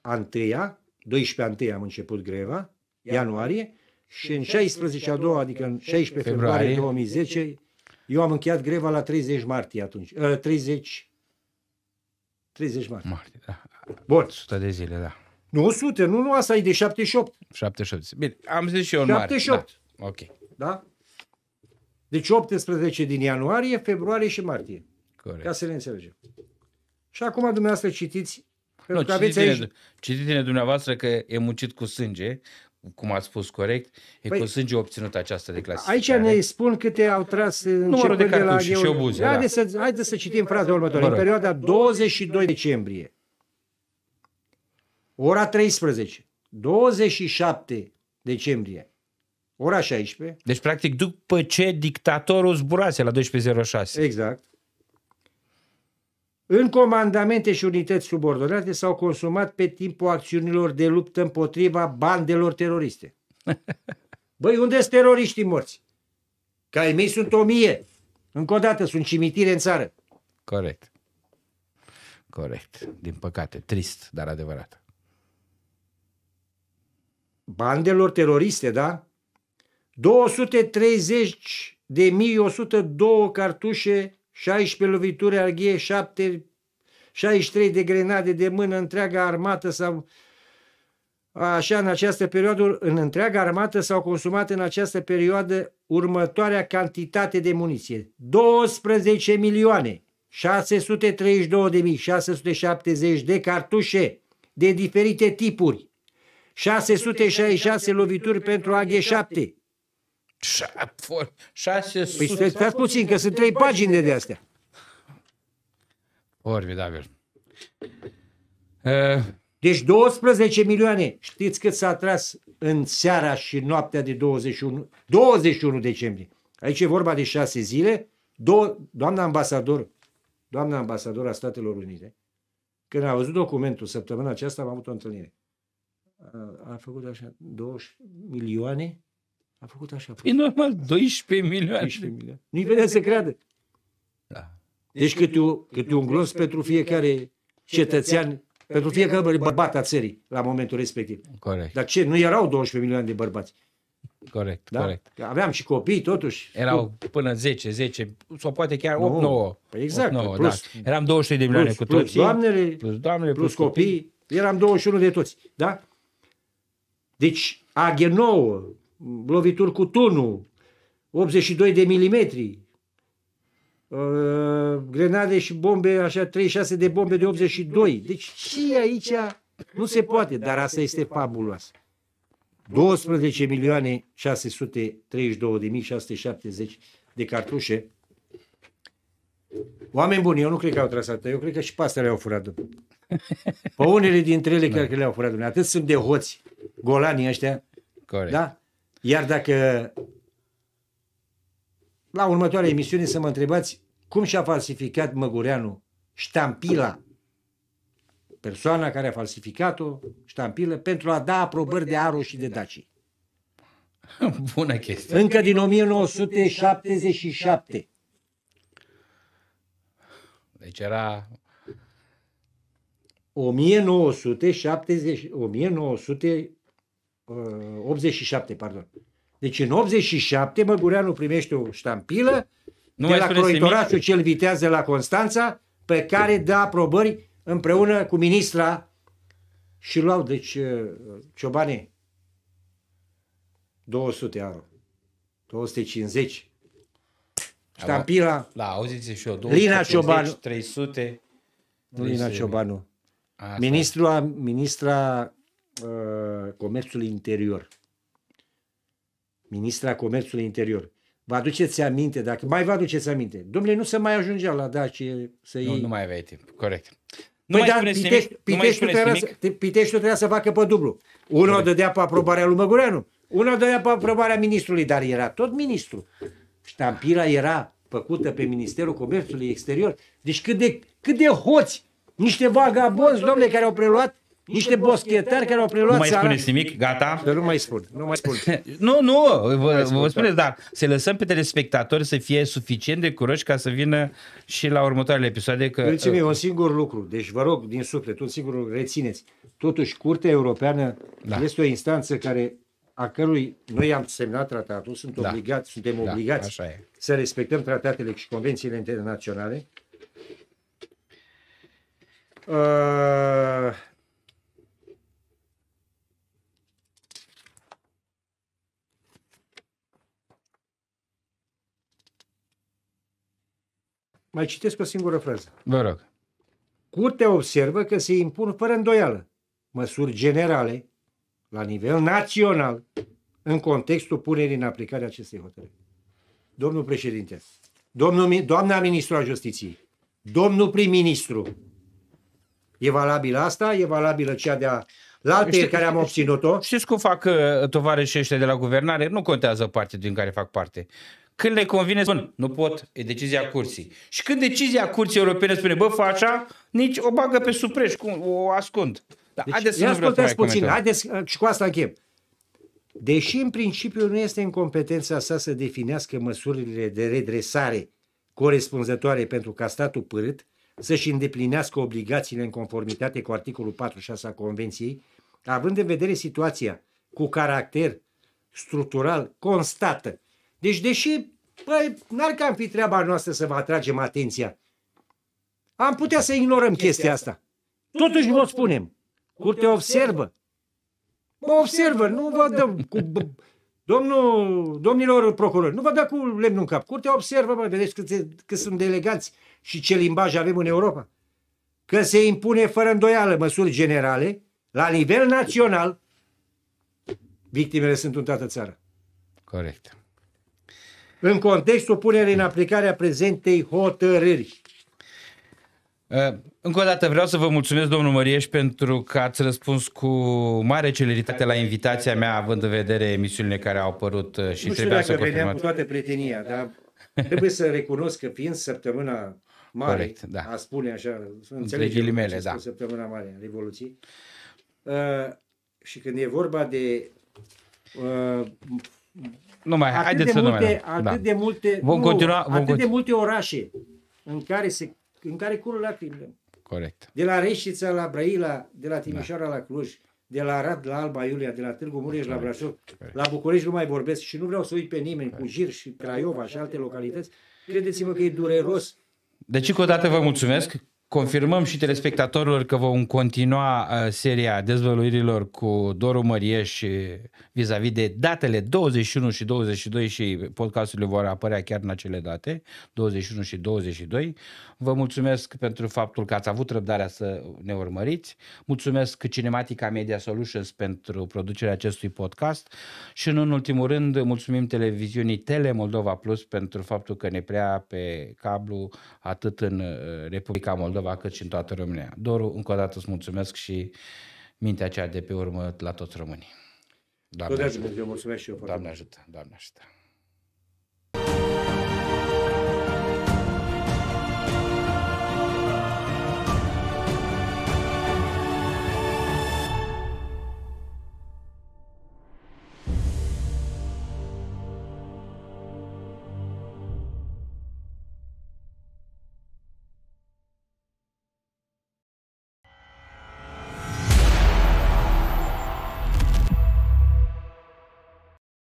a întâia, 12 a întâia am început greva, ianuarie, și în 16 a doua, adică în 16 februarie 2010, eu am încheiat greva la 30 martie atunci, 30 ă, 30 martie. Martie, da. Bun. 100 de zile, da. Nu 100, nu, nu, asta e de 78. 78. Bine, am zis și eu 78. Mare. Da. Ok. Da? Deci 18 din ianuarie, februarie și martie. Corect. Ca să ne înțelegem. Și acum dumneavoastră citiți pentru nu, citiți aveți aici... Cititele dumneavoastră că e muncit cu sânge, cum ați spus corect, e păi, cu sânge obținut această declasificare. Aici ne spun câte au tras numărul de cartușe la... și obuze. da. să, Haideți să citim fraza următoare. În perioada 22 decembrie, ora 13, 27 decembrie, ora 16. Deci, practic, după ce dictatorul zburase la 12.06. Exact. În comandamente și unități subordonate s-au consumat pe timpul acțiunilor de luptă împotriva bandelor teroriste. Băi, unde sunt teroriștii morți? Ca ai mei sunt o mie. Încă o dată, sunt cimitire în țară. Corect. Corect. Din păcate. Trist, dar adevărat. Bandelor teroriste, da? 230 de 1102 cartușe 16 lovituri arghie, 7, 63 de grenade de mână, întreaga armată sau Așa, în această perioadă, în întreaga armată s-au consumat în această perioadă următoarea cantitate de muniție. 12 milioane 632.670 de cartușe de diferite tipuri, 666 lovituri pentru AG-7, 600... Păi stai, stai puțin, că sunt trei pagini de astea. Formidabil. Uh. Eh. Deci 12 milioane. Știți cât s-a tras în seara și noaptea de 21, 21 decembrie. Aici e vorba de șase zile. Do- doamna ambasador, doamna ambasador a Statelor Unite, când a văzut documentul săptămâna aceasta, am avut o întâlnire. A, a făcut așa 20 milioane a făcut așa. E normal, 12 milioane. 12 milioane. Nu-i vedea să creadă. Da. Deci câte, deci o, câte un glos pentru fiecare cetățean, pentru fiecare bărbat a țării la momentul respectiv. Corect. Dar ce, nu erau 12 milioane de bărbați. Corect, da? corect. Aveam și copii, totuși. Erau cu... până 10, 10, sau poate chiar 8, no. 9. Păi exact. 8, 9, plus, da. Eram 23 de milioane plus, cu toții. Plus doamnele, plus, doamnele, plus, plus copii. copii. Eram 21 de toți, da? Deci, aghe lovituri cu tunul, 82 de milimetri, uh, grenade și bombe, așa 36 de bombe de 82. Deci și aici nu se poate, dar asta este fabuloasă. 12 milioane 632.670 de cartușe. Oameni buni, eu nu cred că au tras atât. Eu cred că și pe le-au furat după. Pe unele dintre ele da. chiar că le-au furat după. Atât sunt de hoți golanii ăștia. Corect. Da? Iar dacă la următoarea emisiune să mă întrebați cum și-a falsificat Măgureanu ștampila, persoana care a falsificat-o, ștampilă, pentru a da aprobări de aro și de dacii. Bună chestie. Încă din 1977. Deci era 1970, 1900, 87, uh, pardon. Deci în 87 Măgureanu primește o ștampilă nu de la Croitorașul cel vitează de la Constanța pe care dă aprobări împreună cu ministra și luau, deci, uh, ciobane, 200 ani. 250. Ștampila. Da, auziți și eu, 250, Lina Ciobanu. 300. 300. Lina Ciobanu. Ministrul, ministra Uh, comerțul Comerțului Interior. Ministra Comerțului Interior. Vă aduceți aminte, dacă mai vă aduceți aminte. Domnule, nu se mai ajungea la Dacie să iei... Nu, nu mai aveai timp, corect. Nu păi mai dar Pitești, Pitești, nu trebuia să, trebuia să facă pe dublu. Unul corect. dădea pe aprobarea lui Măgureanu, unul dădea pe aprobarea ministrului, dar era tot ministru. Ștampila era făcută pe Ministerul Comerțului Exterior. Deci cât de, cât de hoți, niște vagabonzi, domnule, care au preluat niște boschetari care au preluat Nu mai țara. spuneți nimic, gata? Dar nu mai spun, nu mai spun. nu, nu, vă, spun, vă spuneți, da. dar să lăsăm pe telespectatori să fie suficient de curoși ca să vină și la următoarele episoade. Că... Mulțumim, uh, un singur lucru, deci vă rog din suflet, un singur lucru, rețineți. Totuși, Curtea Europeană da. este o instanță care a cărui noi am semnat tratatul, sunt da. obligați, suntem da, obligați să respectăm tratatele și convențiile internaționale. Uh, Mai citesc o singură frază. Vă rog. Curtea observă că se impun fără îndoială măsuri generale la nivel național în contextul punerii în aplicare a acestei hotărâri. Domnul președinte, domnul, doamna ministru a justiției, domnul prim-ministru, e valabilă asta? E valabilă cea de-a la alte care am obținut-o? Știți cum fac uh, tovarășii de la guvernare? Nu contează partea din care fac parte. Când le convine, spun, nu pot, e decizia curții. Și când decizia curții europene spune, bă, fă așa, nici o bagă pe supreș, cum, o ascund. Da, deci, haideți să nu ascultați puțin, haideți, uh, și cu asta închem. Deși în principiu nu este în competența sa să definească măsurile de redresare corespunzătoare pentru ca statul pârât să-și îndeplinească obligațiile în conformitate cu articolul 46 a Convenției, având în vedere situația cu caracter structural, constată deci, deși, păi, n-ar cam fi treaba noastră să vă atragem atenția, am putea să ignorăm chestia asta. Totuși vă spunem, curtea observă. Mă observă, nu vă dă cu... Domnul, domnilor procurori, nu vă dă cu lemnul în cap. Curtea observă, mă, vedeți cât, cât sunt delegați și ce limbaj avem în Europa. Că se impune fără îndoială măsuri generale, la nivel național, victimele sunt în toată țara. Corect în contextul punerii în aplicare a prezentei hotărâri. Uh, încă o dată vreau să vă mulțumesc, domnul Mărieș, pentru că ați răspuns cu mare celeritate la invitația mea, având în vedere emisiunile care au apărut uh, și nu trebuia să veneam cu toată prietenia, dar trebuie să recunosc că fiind săptămâna mare, Corect, da. a spune așa, înțelegem ghilimele, da. săptămâna mare a Revoluției, uh, și când e vorba de uh, nu mai, atât haideți de să multe, nu mai... Atât da. de multe, vom nu, continua, vom atât continua. de multe orașe în care, se, în care curul lacrimile. Corect. De la Reșița la Brăila, de la Timișoara da. la Cluj, de la Arad la Alba Iulia, de la Târgu Mureș la Brașov, la București nu mai vorbesc și nu vreau să uit pe nimeni Corect. cu Jir și Craiova și alte localități. Credeți-mă că e dureros. Deci, încă o dată vă mulțumesc. Confirmăm și telespectatorilor că vom continua uh, seria dezvăluirilor cu Doru Mărieș vis-a-vis de datele 21 și 22 și podcasturile vor apărea chiar în acele date, 21 și 22. Vă mulțumesc pentru faptul că ați avut răbdarea să ne urmăriți. Mulțumesc Cinematica Media Solutions pentru producerea acestui podcast și, în ultimul rând, mulțumim televiziunii Tele Moldova Plus pentru faptul că ne prea pe cablu atât în uh, Republica Moldova cât și în toată România. Doru, încă o dată îți mulțumesc și mintea cea de pe urmă la toți românii. Doamne ajută. Mulțumesc și Doamne ajută, Doamne ajută.